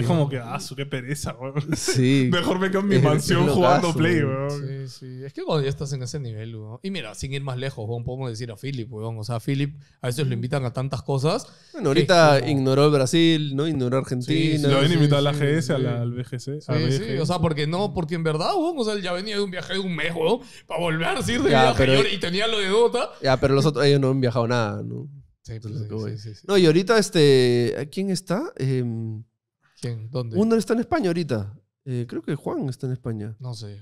[SPEAKER 1] Es como que,
[SPEAKER 3] aso, ah, qué pereza, weón. Sí. Mejor me quedo en mi mansión jugando play, weón.
[SPEAKER 2] Sí, sí. Es que cuando ya estás en ese nivel, weón. Y mira, sin ir más lejos, weón, podemos decir a Philip, weón. O sea, a Philip a veces lo mm. invitan a tantas cosas. Bueno, ahorita ignoró
[SPEAKER 1] el Brasil, ¿no? Ignoró Argentina. Sí, lo han invitado a la GS, al BGC. Sí, sí. O
[SPEAKER 2] sea, porque no, porque en verdad, o sea, ya venía de un viaje de un mes, ¿no? para volver, a ir de Ya, viaje y- tenía lo de Dota.
[SPEAKER 1] Ya, pero los otros, ellos no han viajado nada, ¿no? Sí, sí, sí, No, y ahorita, este, ¿quién está? Em, ¿Quién? ¿Dónde? uno está en España ahorita. Eh, creo que Juan está en España. No sé.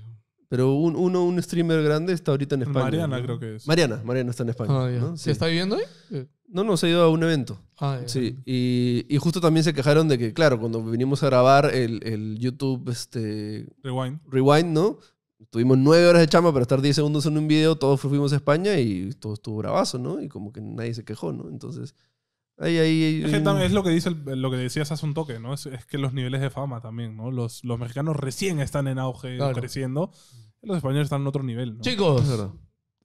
[SPEAKER 1] Pero un, uno, un streamer grande está ahorita en España. Mariana creo que es. Mariana, Mariana está en España. Ah, ¿Se está viviendo ahí? No, no, se ha ido a un evento. Ah, Sí, y, y, justo también se quejaron de que, claro, cuando vinimos a grabar el, el YouTube este, Rewind. Rewind, ¿no? Tuvimos nueve horas de chamba para estar diez segundos en un video, todos fuimos a España y todo estuvo bravazo, ¿no? Y como que nadie se quejó, ¿no? Entonces, es,
[SPEAKER 3] lo que dice lo que decías hace un toque, ¿no? Es, que los niveles de fama también, ¿no? Los, los mexicanos recién están en auge, creciendo. los españoles están en otro nivel, Chicos,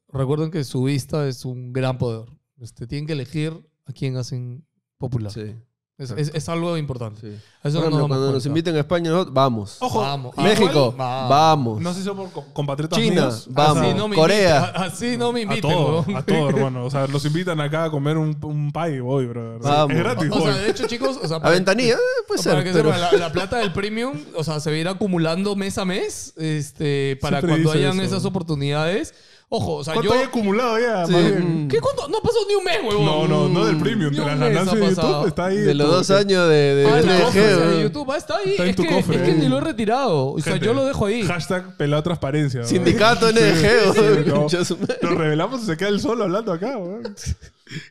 [SPEAKER 2] recuerden que su vista es un gran poder. Este, tienen que elegir a quién hacen popular. Sí. Es, es, es, algo importante.
[SPEAKER 1] Eso cuando nos inviten a España, vamos. Ah, México, vamos. No sé si somos
[SPEAKER 3] compatriotas China, vamos. Así no me Corea. así no me invitan. A todos a todo, hermano. O sea, los invitan acá a comer un, un pie, voy, bro. Es gratis, o, o, sea, de hecho, chicos... O sea, a ventanilla, eh, puede ser. Para que la,
[SPEAKER 2] la, plata del premium, o sea, se va a ir acumulando mes a mes este, para cuando hayan esas oportunidades. Ojo, o sea, ¿Cuánto yo... hay
[SPEAKER 3] acumulado ya? Mm. ¿Qué cuánto? No
[SPEAKER 2] pasó ni un mes, huevón. No, no, no del
[SPEAKER 3] premium. de las ganancias de YouTube está ahí. De los dos años de, de, de, ah, YouTube.
[SPEAKER 2] Ah, está ahí. Está es tu que, cofre. ni eh. lo he
[SPEAKER 3] retirado. O sea, yo lo dejo ahí. Hashtag pelado transparencia. Sindicato NDG. Sí, Nos revelamos y se queda el solo hablando acá, weón.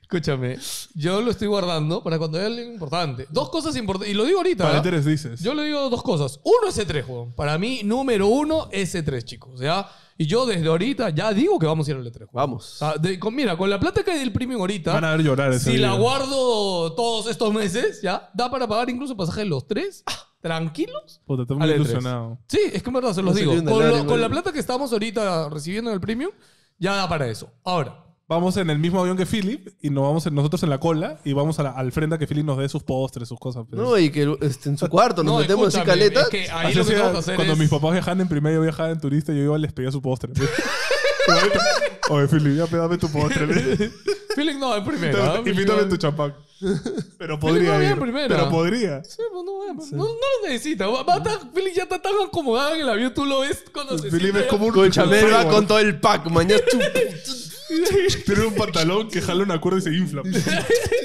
[SPEAKER 2] Escúchame, yo lo estoy guardando para cuando haya algo importante. Dos cosas importantes, y lo digo ahorita. Para ¿ah? tres dices. Yo le digo dos cosas. Uno, s 3 güey. Para mí, número uno, s 3 e chicos. Ya. Y yo desde ahorita ya digo que vamos a ir al E3. Vamos. con- mira, con la plata que hay del premium ahorita, Van a ver llorar ese si la guardo todos estos meses, ya, da para pagar incluso pasaje los tres, tranquilos.
[SPEAKER 3] Puta, muy e ilusionado. Sí, es que verdad se los digo. Con, la
[SPEAKER 2] plata que estamos ahorita recibiendo en el premium, ya da para eso.
[SPEAKER 3] Ahora, vamos en el mismo avión que Philip y nos vamos nosotros en la cola y vamos a la- al que Philip nos dé sus postres, sus cosas. Pues. No, y que este, en su cuarto nos metemos así caletas caleta. es que ahí lo cuando mis papás viajaban en primero, yo viajaba en turista, yo iba y les pedía su postre. Pues. Oye, Philip, ya pedame tu postre. Philip no, En primero. Invítame tu champán. Pero podría ir. Pero podría. Sí, pues, no,
[SPEAKER 2] no, no lo necesitas Philip ya está tan acomodado en el avión, tú lo ves cuando se Philip es como un... con
[SPEAKER 1] todo el pack, mañana. Tiene un pantalón que jaló
[SPEAKER 3] una cuerda y se infla.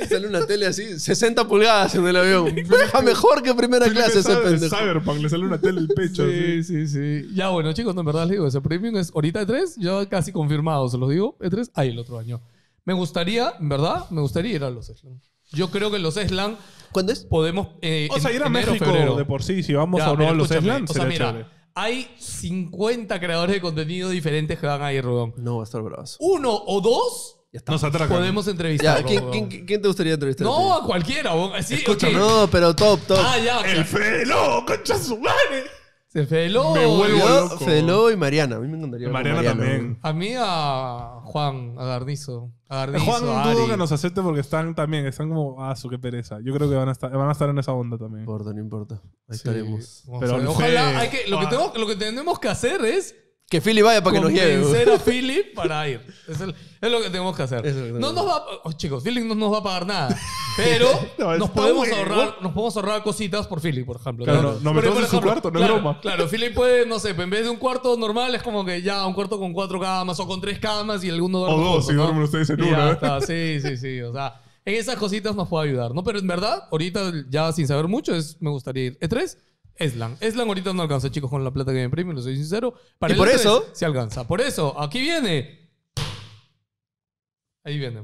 [SPEAKER 1] Sale una tele así, 60 pulgadas en el avión.
[SPEAKER 3] mejor que primera clase ese pendejo. Cyberpunk, le sale una tele el pecho. Sí, sí, sí. Ya bueno, chicos, en verdad
[SPEAKER 2] les digo, ese premium es ahorita E3, ya casi confirmado, se los digo. E3, ahí el otro año. Me gustaría, en verdad, me gustaría ir a los Eslan. Yo creo que los Eslan ¿Cuándo es? podemos. eh, O sea, ir a México de por sí, si vamos o no a los Eslan O hay 50 creadores de contenido diferentes que van ahí, Rubón. No, va a estar bravo.
[SPEAKER 1] Uno o dos ya está. Nos atracan. Podemos entrevistar. ¿quién, te gustaría entrevistar? No, a
[SPEAKER 2] cualquiera. Escucha, No,
[SPEAKER 1] pero top, top. Ah, ya. El
[SPEAKER 2] Fede Lobo, concha su madre.
[SPEAKER 1] Se feló. y Mariana. A mí me encantaría. Mariana también.
[SPEAKER 2] A mí a Juan, a Garnizo. A Garnizo, Juan a dudo que nos
[SPEAKER 3] acepte porque están también, están como, ah, su qué pereza. Yo creo que van a estar, van a estar en esa onda también. No importa, no importa. Ahí estaremos. Pero ojalá. Ah.
[SPEAKER 2] lo que tenemos que hacer es
[SPEAKER 1] que Philip vaya para que nos lleve. Convencer a
[SPEAKER 2] Philip para ir. Es, lo que tenemos que hacer. No nos va oh, chicos, Philip no nos va a pagar nada. Pero
[SPEAKER 1] nos, podemos ahorrar,
[SPEAKER 2] nos podemos ahorrar cositas por Philip, por ejemplo. Claro, no- me Pero, su cuarto, no es broma. Claro, Philip puede, no sé, en vez de un cuarto normal es como que ya un cuarto con cuatro camas o con tres camas y alguno duerme O dos, si duermen ustedes en una. ¿eh? está, Sí, sí, sí. O sea, en esas cositas nos puede ayudar, ¿no? Pero en verdad, ahorita ya sin saber mucho, es, me gustaría ir. E3, Eslan. Eslan ahorita no alcanza, chicos, con la plata que me Premium lo soy sincero. y por e eso. Se alcanza. Por eso, aquí viene. Ahí viene.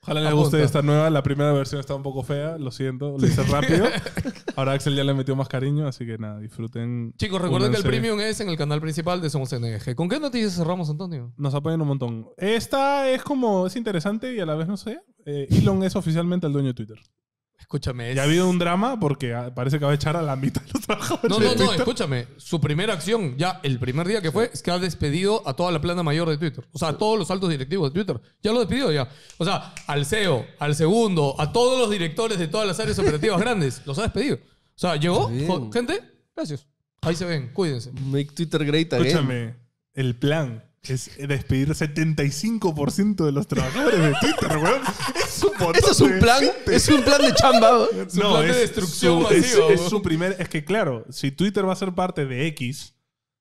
[SPEAKER 3] Ojalá les guste esta nueva. La primera versión está un poco fea, lo siento, lo hice rápido. Ahora Axel ya le metió más cariño, así que nada, disfruten. Chicos, recuerden que el premium
[SPEAKER 2] es en el canal principal de Somos
[SPEAKER 3] NG. ¿Con qué noticias cerramos, Antonio? Nos apoyan un montón. Esta es como, es interesante y a la vez no sé. Eh, Elon es oficialmente el dueño de Twitter. Escúchame. Ya ha habido un drama porque ah, parece que va a echar a la mitad de los trabajadores. No, no, no, escúchame.
[SPEAKER 2] Su primera acción, ya el primer día que fue, es que ha despedido a toda la plana mayor de Twitter. O sea, a todos los altos directivos de Twitter. Ya lo despidió ya. O sea, al CEO, al segundo, a todos los directores de todas las áreas operativas grandes. Los ha despedido. O
[SPEAKER 3] sea, llegó, gente, gracias. Ahí se ven, cuídense. Make Twitter great again. ¿eh? Escúchame, el plan es despedir 75% de los trabajadores de Twitter, weón. Es un ¿Eso es un plan? ¿Es un plan de chamba? Es un plan de destrucción es, su primer. Es que, claro, si Twitter va a ser parte de X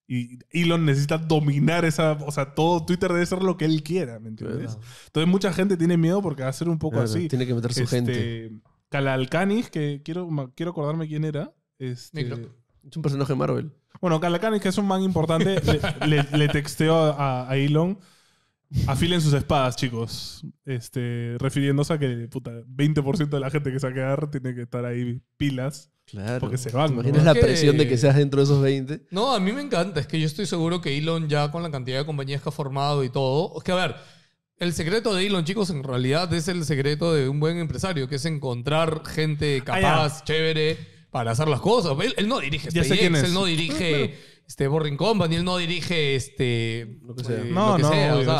[SPEAKER 3] y Elon necesita dominar esa. O sea, todo Twitter debe ser lo que él quiera, ¿me entiendes? Entonces, mucha gente tiene miedo porque va a ser un poco así. Tiene que meter su este, gente. Calalcanis, que quiero, quiero acordarme quién era. Este, es un personaje de Marvel. Bueno, Calacanis, que es un man importante, le, texteo texteó a, Elon. Afilen sus espadas, chicos. Este, refiriéndose a que puta, 20% de la gente que se va a quedar tiene que estar ahí pilas. Claro. Porque se van. la presión de que seas dentro de esos 20?
[SPEAKER 2] No, a mí me encanta. Es que yo estoy seguro que Elon ya con la cantidad de compañías que ha formado y todo. Es que a ver, el secreto de Elon, chicos, en realidad es el secreto de un buen empresario, que es encontrar gente ah, capaz, chévere para hacer las cosas. Él, no dirige ya sé él no dirige ah, este, Boring Company, él no dirige este, lo que sea. Eh, no, no,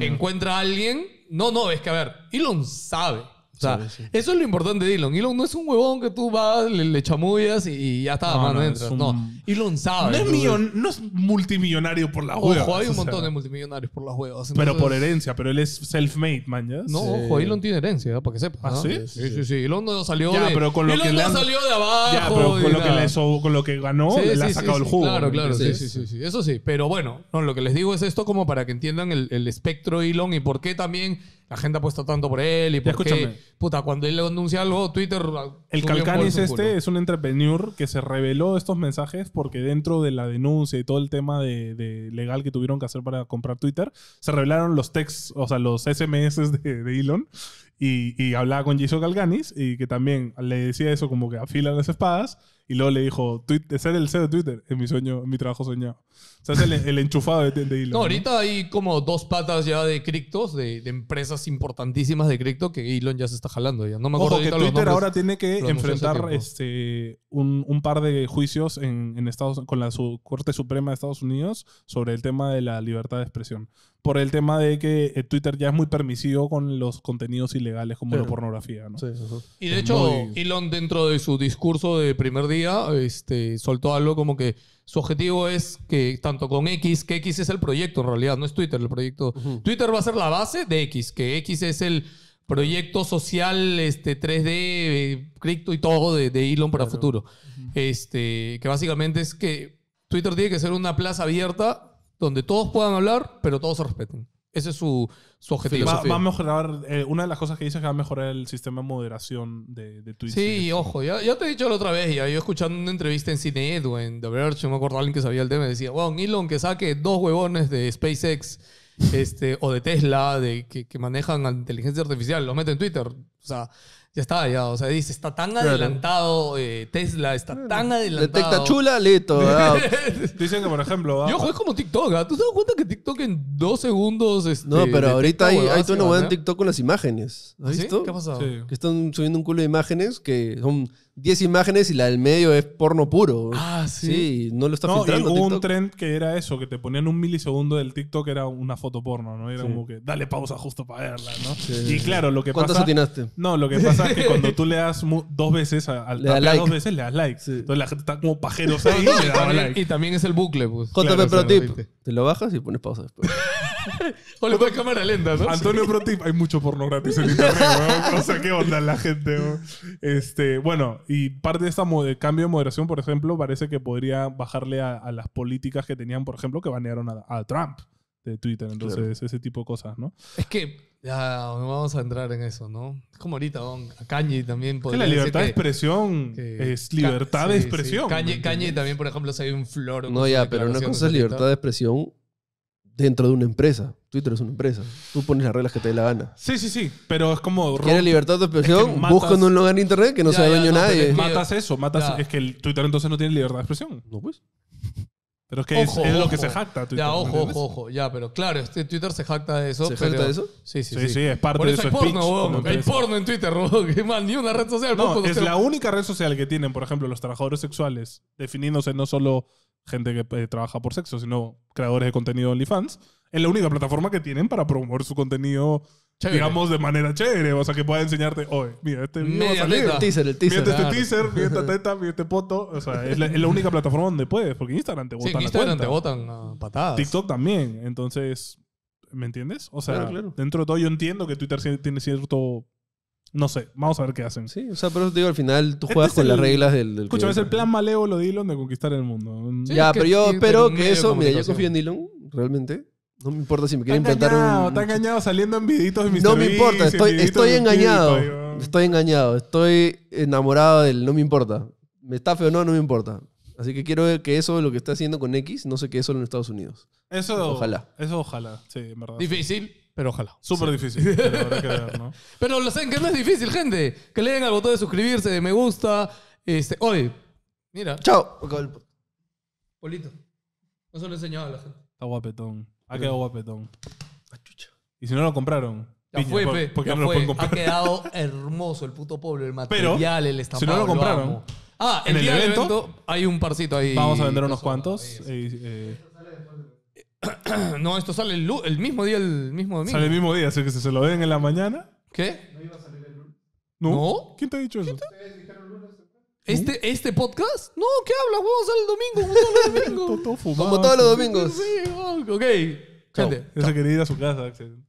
[SPEAKER 2] encuentra a alguien. No, no, es que a ver, Elon sabe o sea, eso es lo importante de Elon. Elon no es un huevón que tú vas, le,
[SPEAKER 3] chamullas y, ya está, mano, entras. No, Elon sabe. No es, no es multimillonario por la ojo, Ojo, hay un montón de multimillonarios por la huevas. pero por herencia, pero él es self-made, man, No, ojo, Elon tiene herencia, para que sepas. ¿Ah, sí? Sí, sí, sí. Elon no salió ya, de... Pero con lo que salió de abajo. Ya, pero con, lo que le con lo que ganó, le ha sacado el jugo. Claro, claro, sí, sí, sí, Eso sí, pero bueno,
[SPEAKER 2] lo que les digo es esto como para que entiendan el espectro Elon y por qué también la gente ha puesto tanto por él y porque, puta, cuando él le denuncia algo, Twitter... El Calcanis este
[SPEAKER 3] es un entrepreneur que se reveló estos mensajes porque dentro de la denuncia y todo el tema de, legal que tuvieron que hacer para comprar Twitter, se revelaron los texts, o sea, los SMS de, Elon y, hablaba con Jason Calcanis y que también le decía eso como que afila las espadas y luego le dijo, ser el CEO de Twitter es mi sueño, mi trabajo soñado. O sea, el, el enchufado de, Elon. No, ahorita
[SPEAKER 2] hay como dos patas ya de criptos, de, empresas importantísimas de cripto que Elon ya se está jalando. Ya. No me acuerdo Twitter ahora tiene que enfrentar este,
[SPEAKER 3] un, par de juicios en, Estados, con la Corte Suprema de Estados Unidos sobre el tema de la libertad de expresión. Por el tema de que eh, Twitter ya es muy permisivo con los contenidos ilegales como la pornografía. ¿no? Y de hecho,
[SPEAKER 2] Elon dentro de su discurso de primer día este, soltó algo como que su objetivo es que tanto con X, que X es el proyecto en realidad, no es Twitter el proyecto. Twitter va a ser la base de X, que X es el proyecto social este, 3D, eh, cripto y todo de, Elon para futuro. Este, que básicamente es que Twitter tiene que ser una plaza abierta donde todos puedan hablar, pero todos se respeten ese es su, su objetivo. Va, a
[SPEAKER 3] mejorar, eh, una de las cosas que dice es que va a mejorar el sistema de moderación de, Twitter Sí, ojo,
[SPEAKER 2] ya, te he dicho la otra vez, ya, yo escuchando una entrevista en Cine Edwin. en The Verge, me acuerdo alguien que sabía el tema, decía, wow, Elon que saque dos huevones de SpaceX este, o de Tesla, de, que, manejan la inteligencia artificial, los mete en Twitter. O sea, ya estaba ya. O sea, dice, está tan adelantado eh, Tesla, está tan adelantado. Detecta chula,
[SPEAKER 1] listo. Ah.
[SPEAKER 2] Dicen que, por ejemplo. Ah, Yo juego
[SPEAKER 1] como TikTok. ¿ah? ¿Tú te das cuenta que TikTok en dos segundos. Este, no, pero ahorita hay, hay toda una en TikTok con las imágenes. ¿Has ¿Sí? ¿Qué ha pasado? Sí. Que están subiendo un culo de imágenes que son 10 imágenes y la del medio es porno puro. Ah, sí. no lo está filtrando. Y hubo un
[SPEAKER 3] trend que era eso, que te ponían un milisegundo del TikTok, era una foto porno, ¿no? Era como que dale pausa justo para verla, ¿no? Sí. Y claro, lo que pasa. atinaste? No, lo que pasa es que cuando tú le das dos veces al like. dos veces, le das like. Entonces la gente está como pajeros ahí y le like. Y también es el bucle, pues. JP Pro Tip. Te lo bajas y pones pausa después. o cámara lenta, Antonio Proti, hay mucho porno gratis en internet, ¿no? O sea, qué onda la gente, Este, bueno, y parte de este cambio de moderación, por ejemplo, parece que podría bajarle a, las políticas que tenían, por ejemplo, que banearon a, Trump de Twitter. Entonces, ese tipo de cosas, ¿no? Es
[SPEAKER 2] que ya
[SPEAKER 3] vamos a
[SPEAKER 2] entrar en eso, ¿no? Es como ahorita, ¿no? a Kanye también podría que La libertad de expresión es libertad de expresión. Sí, también, por ejemplo, se hay un flor. No, ya, pero una cosa es libertad de expresión
[SPEAKER 1] dentro de una empresa. Twitter es una empresa. Tú pones las reglas que te dé la gana. Sí, sí, sí. Pero es como. ¿Quieres libertad de expresión? Busca un lugar en internet que no sea dueño nadie. matas eso. Matas, Es
[SPEAKER 3] que el Twitter entonces no tiene libertad de expresión. No, pues. Pero es que es, lo que se jacta Ya, ojo, ojo,
[SPEAKER 2] ojo. Ya, pero claro, este Twitter se jacta de eso. ¿Se pero... de eso? Sí, sí, sí. es parte de eso. porno, Hay porno en Twitter, bro. Qué mal. ni una red social. es la única
[SPEAKER 3] red social que tienen, por ejemplo, los trabajadores sexuales, definiéndose no solo gente que eh, trabaja por sexo, sino creadores de contenido OnlyFans, es la única plataforma que tienen para promover su contenido, digamos, de manera chévere. O sea, que pueda enseñarte, oye, mira, este video va a salir. El teaser, el teaser. Mira este ah, teaser, mira esta teta, mira este poto. O sea, es la, única plataforma donde puedes, porque Instagram te botan sí, Instagram te botan ah, patadas. TikTok también. Entonces, ¿me entiendes? O sea, dentro de todo yo entiendo que Twitter tiene cierto no sé, vamos a ver qué hacen. Sí, o sea, pero te digo, al final tú este juegas con las reglas del. del es el plan malévolo de Elon de conquistar el mundo. ya, pero yo espero que eso. Mira, yo confío en Elon,
[SPEAKER 1] realmente. No me
[SPEAKER 3] importa si me quieren implantar un. Está engañado saliendo en viditos de mis No me importa, estoy, estoy engañado.
[SPEAKER 1] estoy engañado, estoy enamorado del no me importa. Me está feo o no, no me importa. Así que quiero ver que eso, lo que está haciendo con X, no sé qué es solo en Estados Unidos. Eso. Ojalá.
[SPEAKER 3] Eso ojalá, sí, verdad. Difícil. Pero ojalá. Súper difícil.
[SPEAKER 2] pero lo sé, que no es difícil, gente. Que le den al botón de suscribirse, de me gusta. Este, oye, mira. Chao. Polito. No se lo he enseñado a la gente.
[SPEAKER 3] Está guapetón. Ha quedado guapetón. Ah, y si no lo compraron. Ya fue, porque ya fue. Ha quedado hermoso
[SPEAKER 2] el puto pueblo, el material, el estampado. Si no lo compraron. ah, en el, evento, hay un parcito ahí. Vamos a vender unos cuantos. no, esto sale el, mismo día, el mismo domingo. Sale el mismo
[SPEAKER 3] día, así que si se lo ven en la mañana.
[SPEAKER 2] ¿Qué? No iba a salir el
[SPEAKER 3] lunes. No.
[SPEAKER 2] ¿Quién te ha dicho eso? lunes. ¿Este, ¿Este podcast? No, ¿qué habla? a sale el domingo, como todos los domingos. Como todos los domingos. Sí, ok.
[SPEAKER 3] Chao. Gente. quería a su casa, Axel.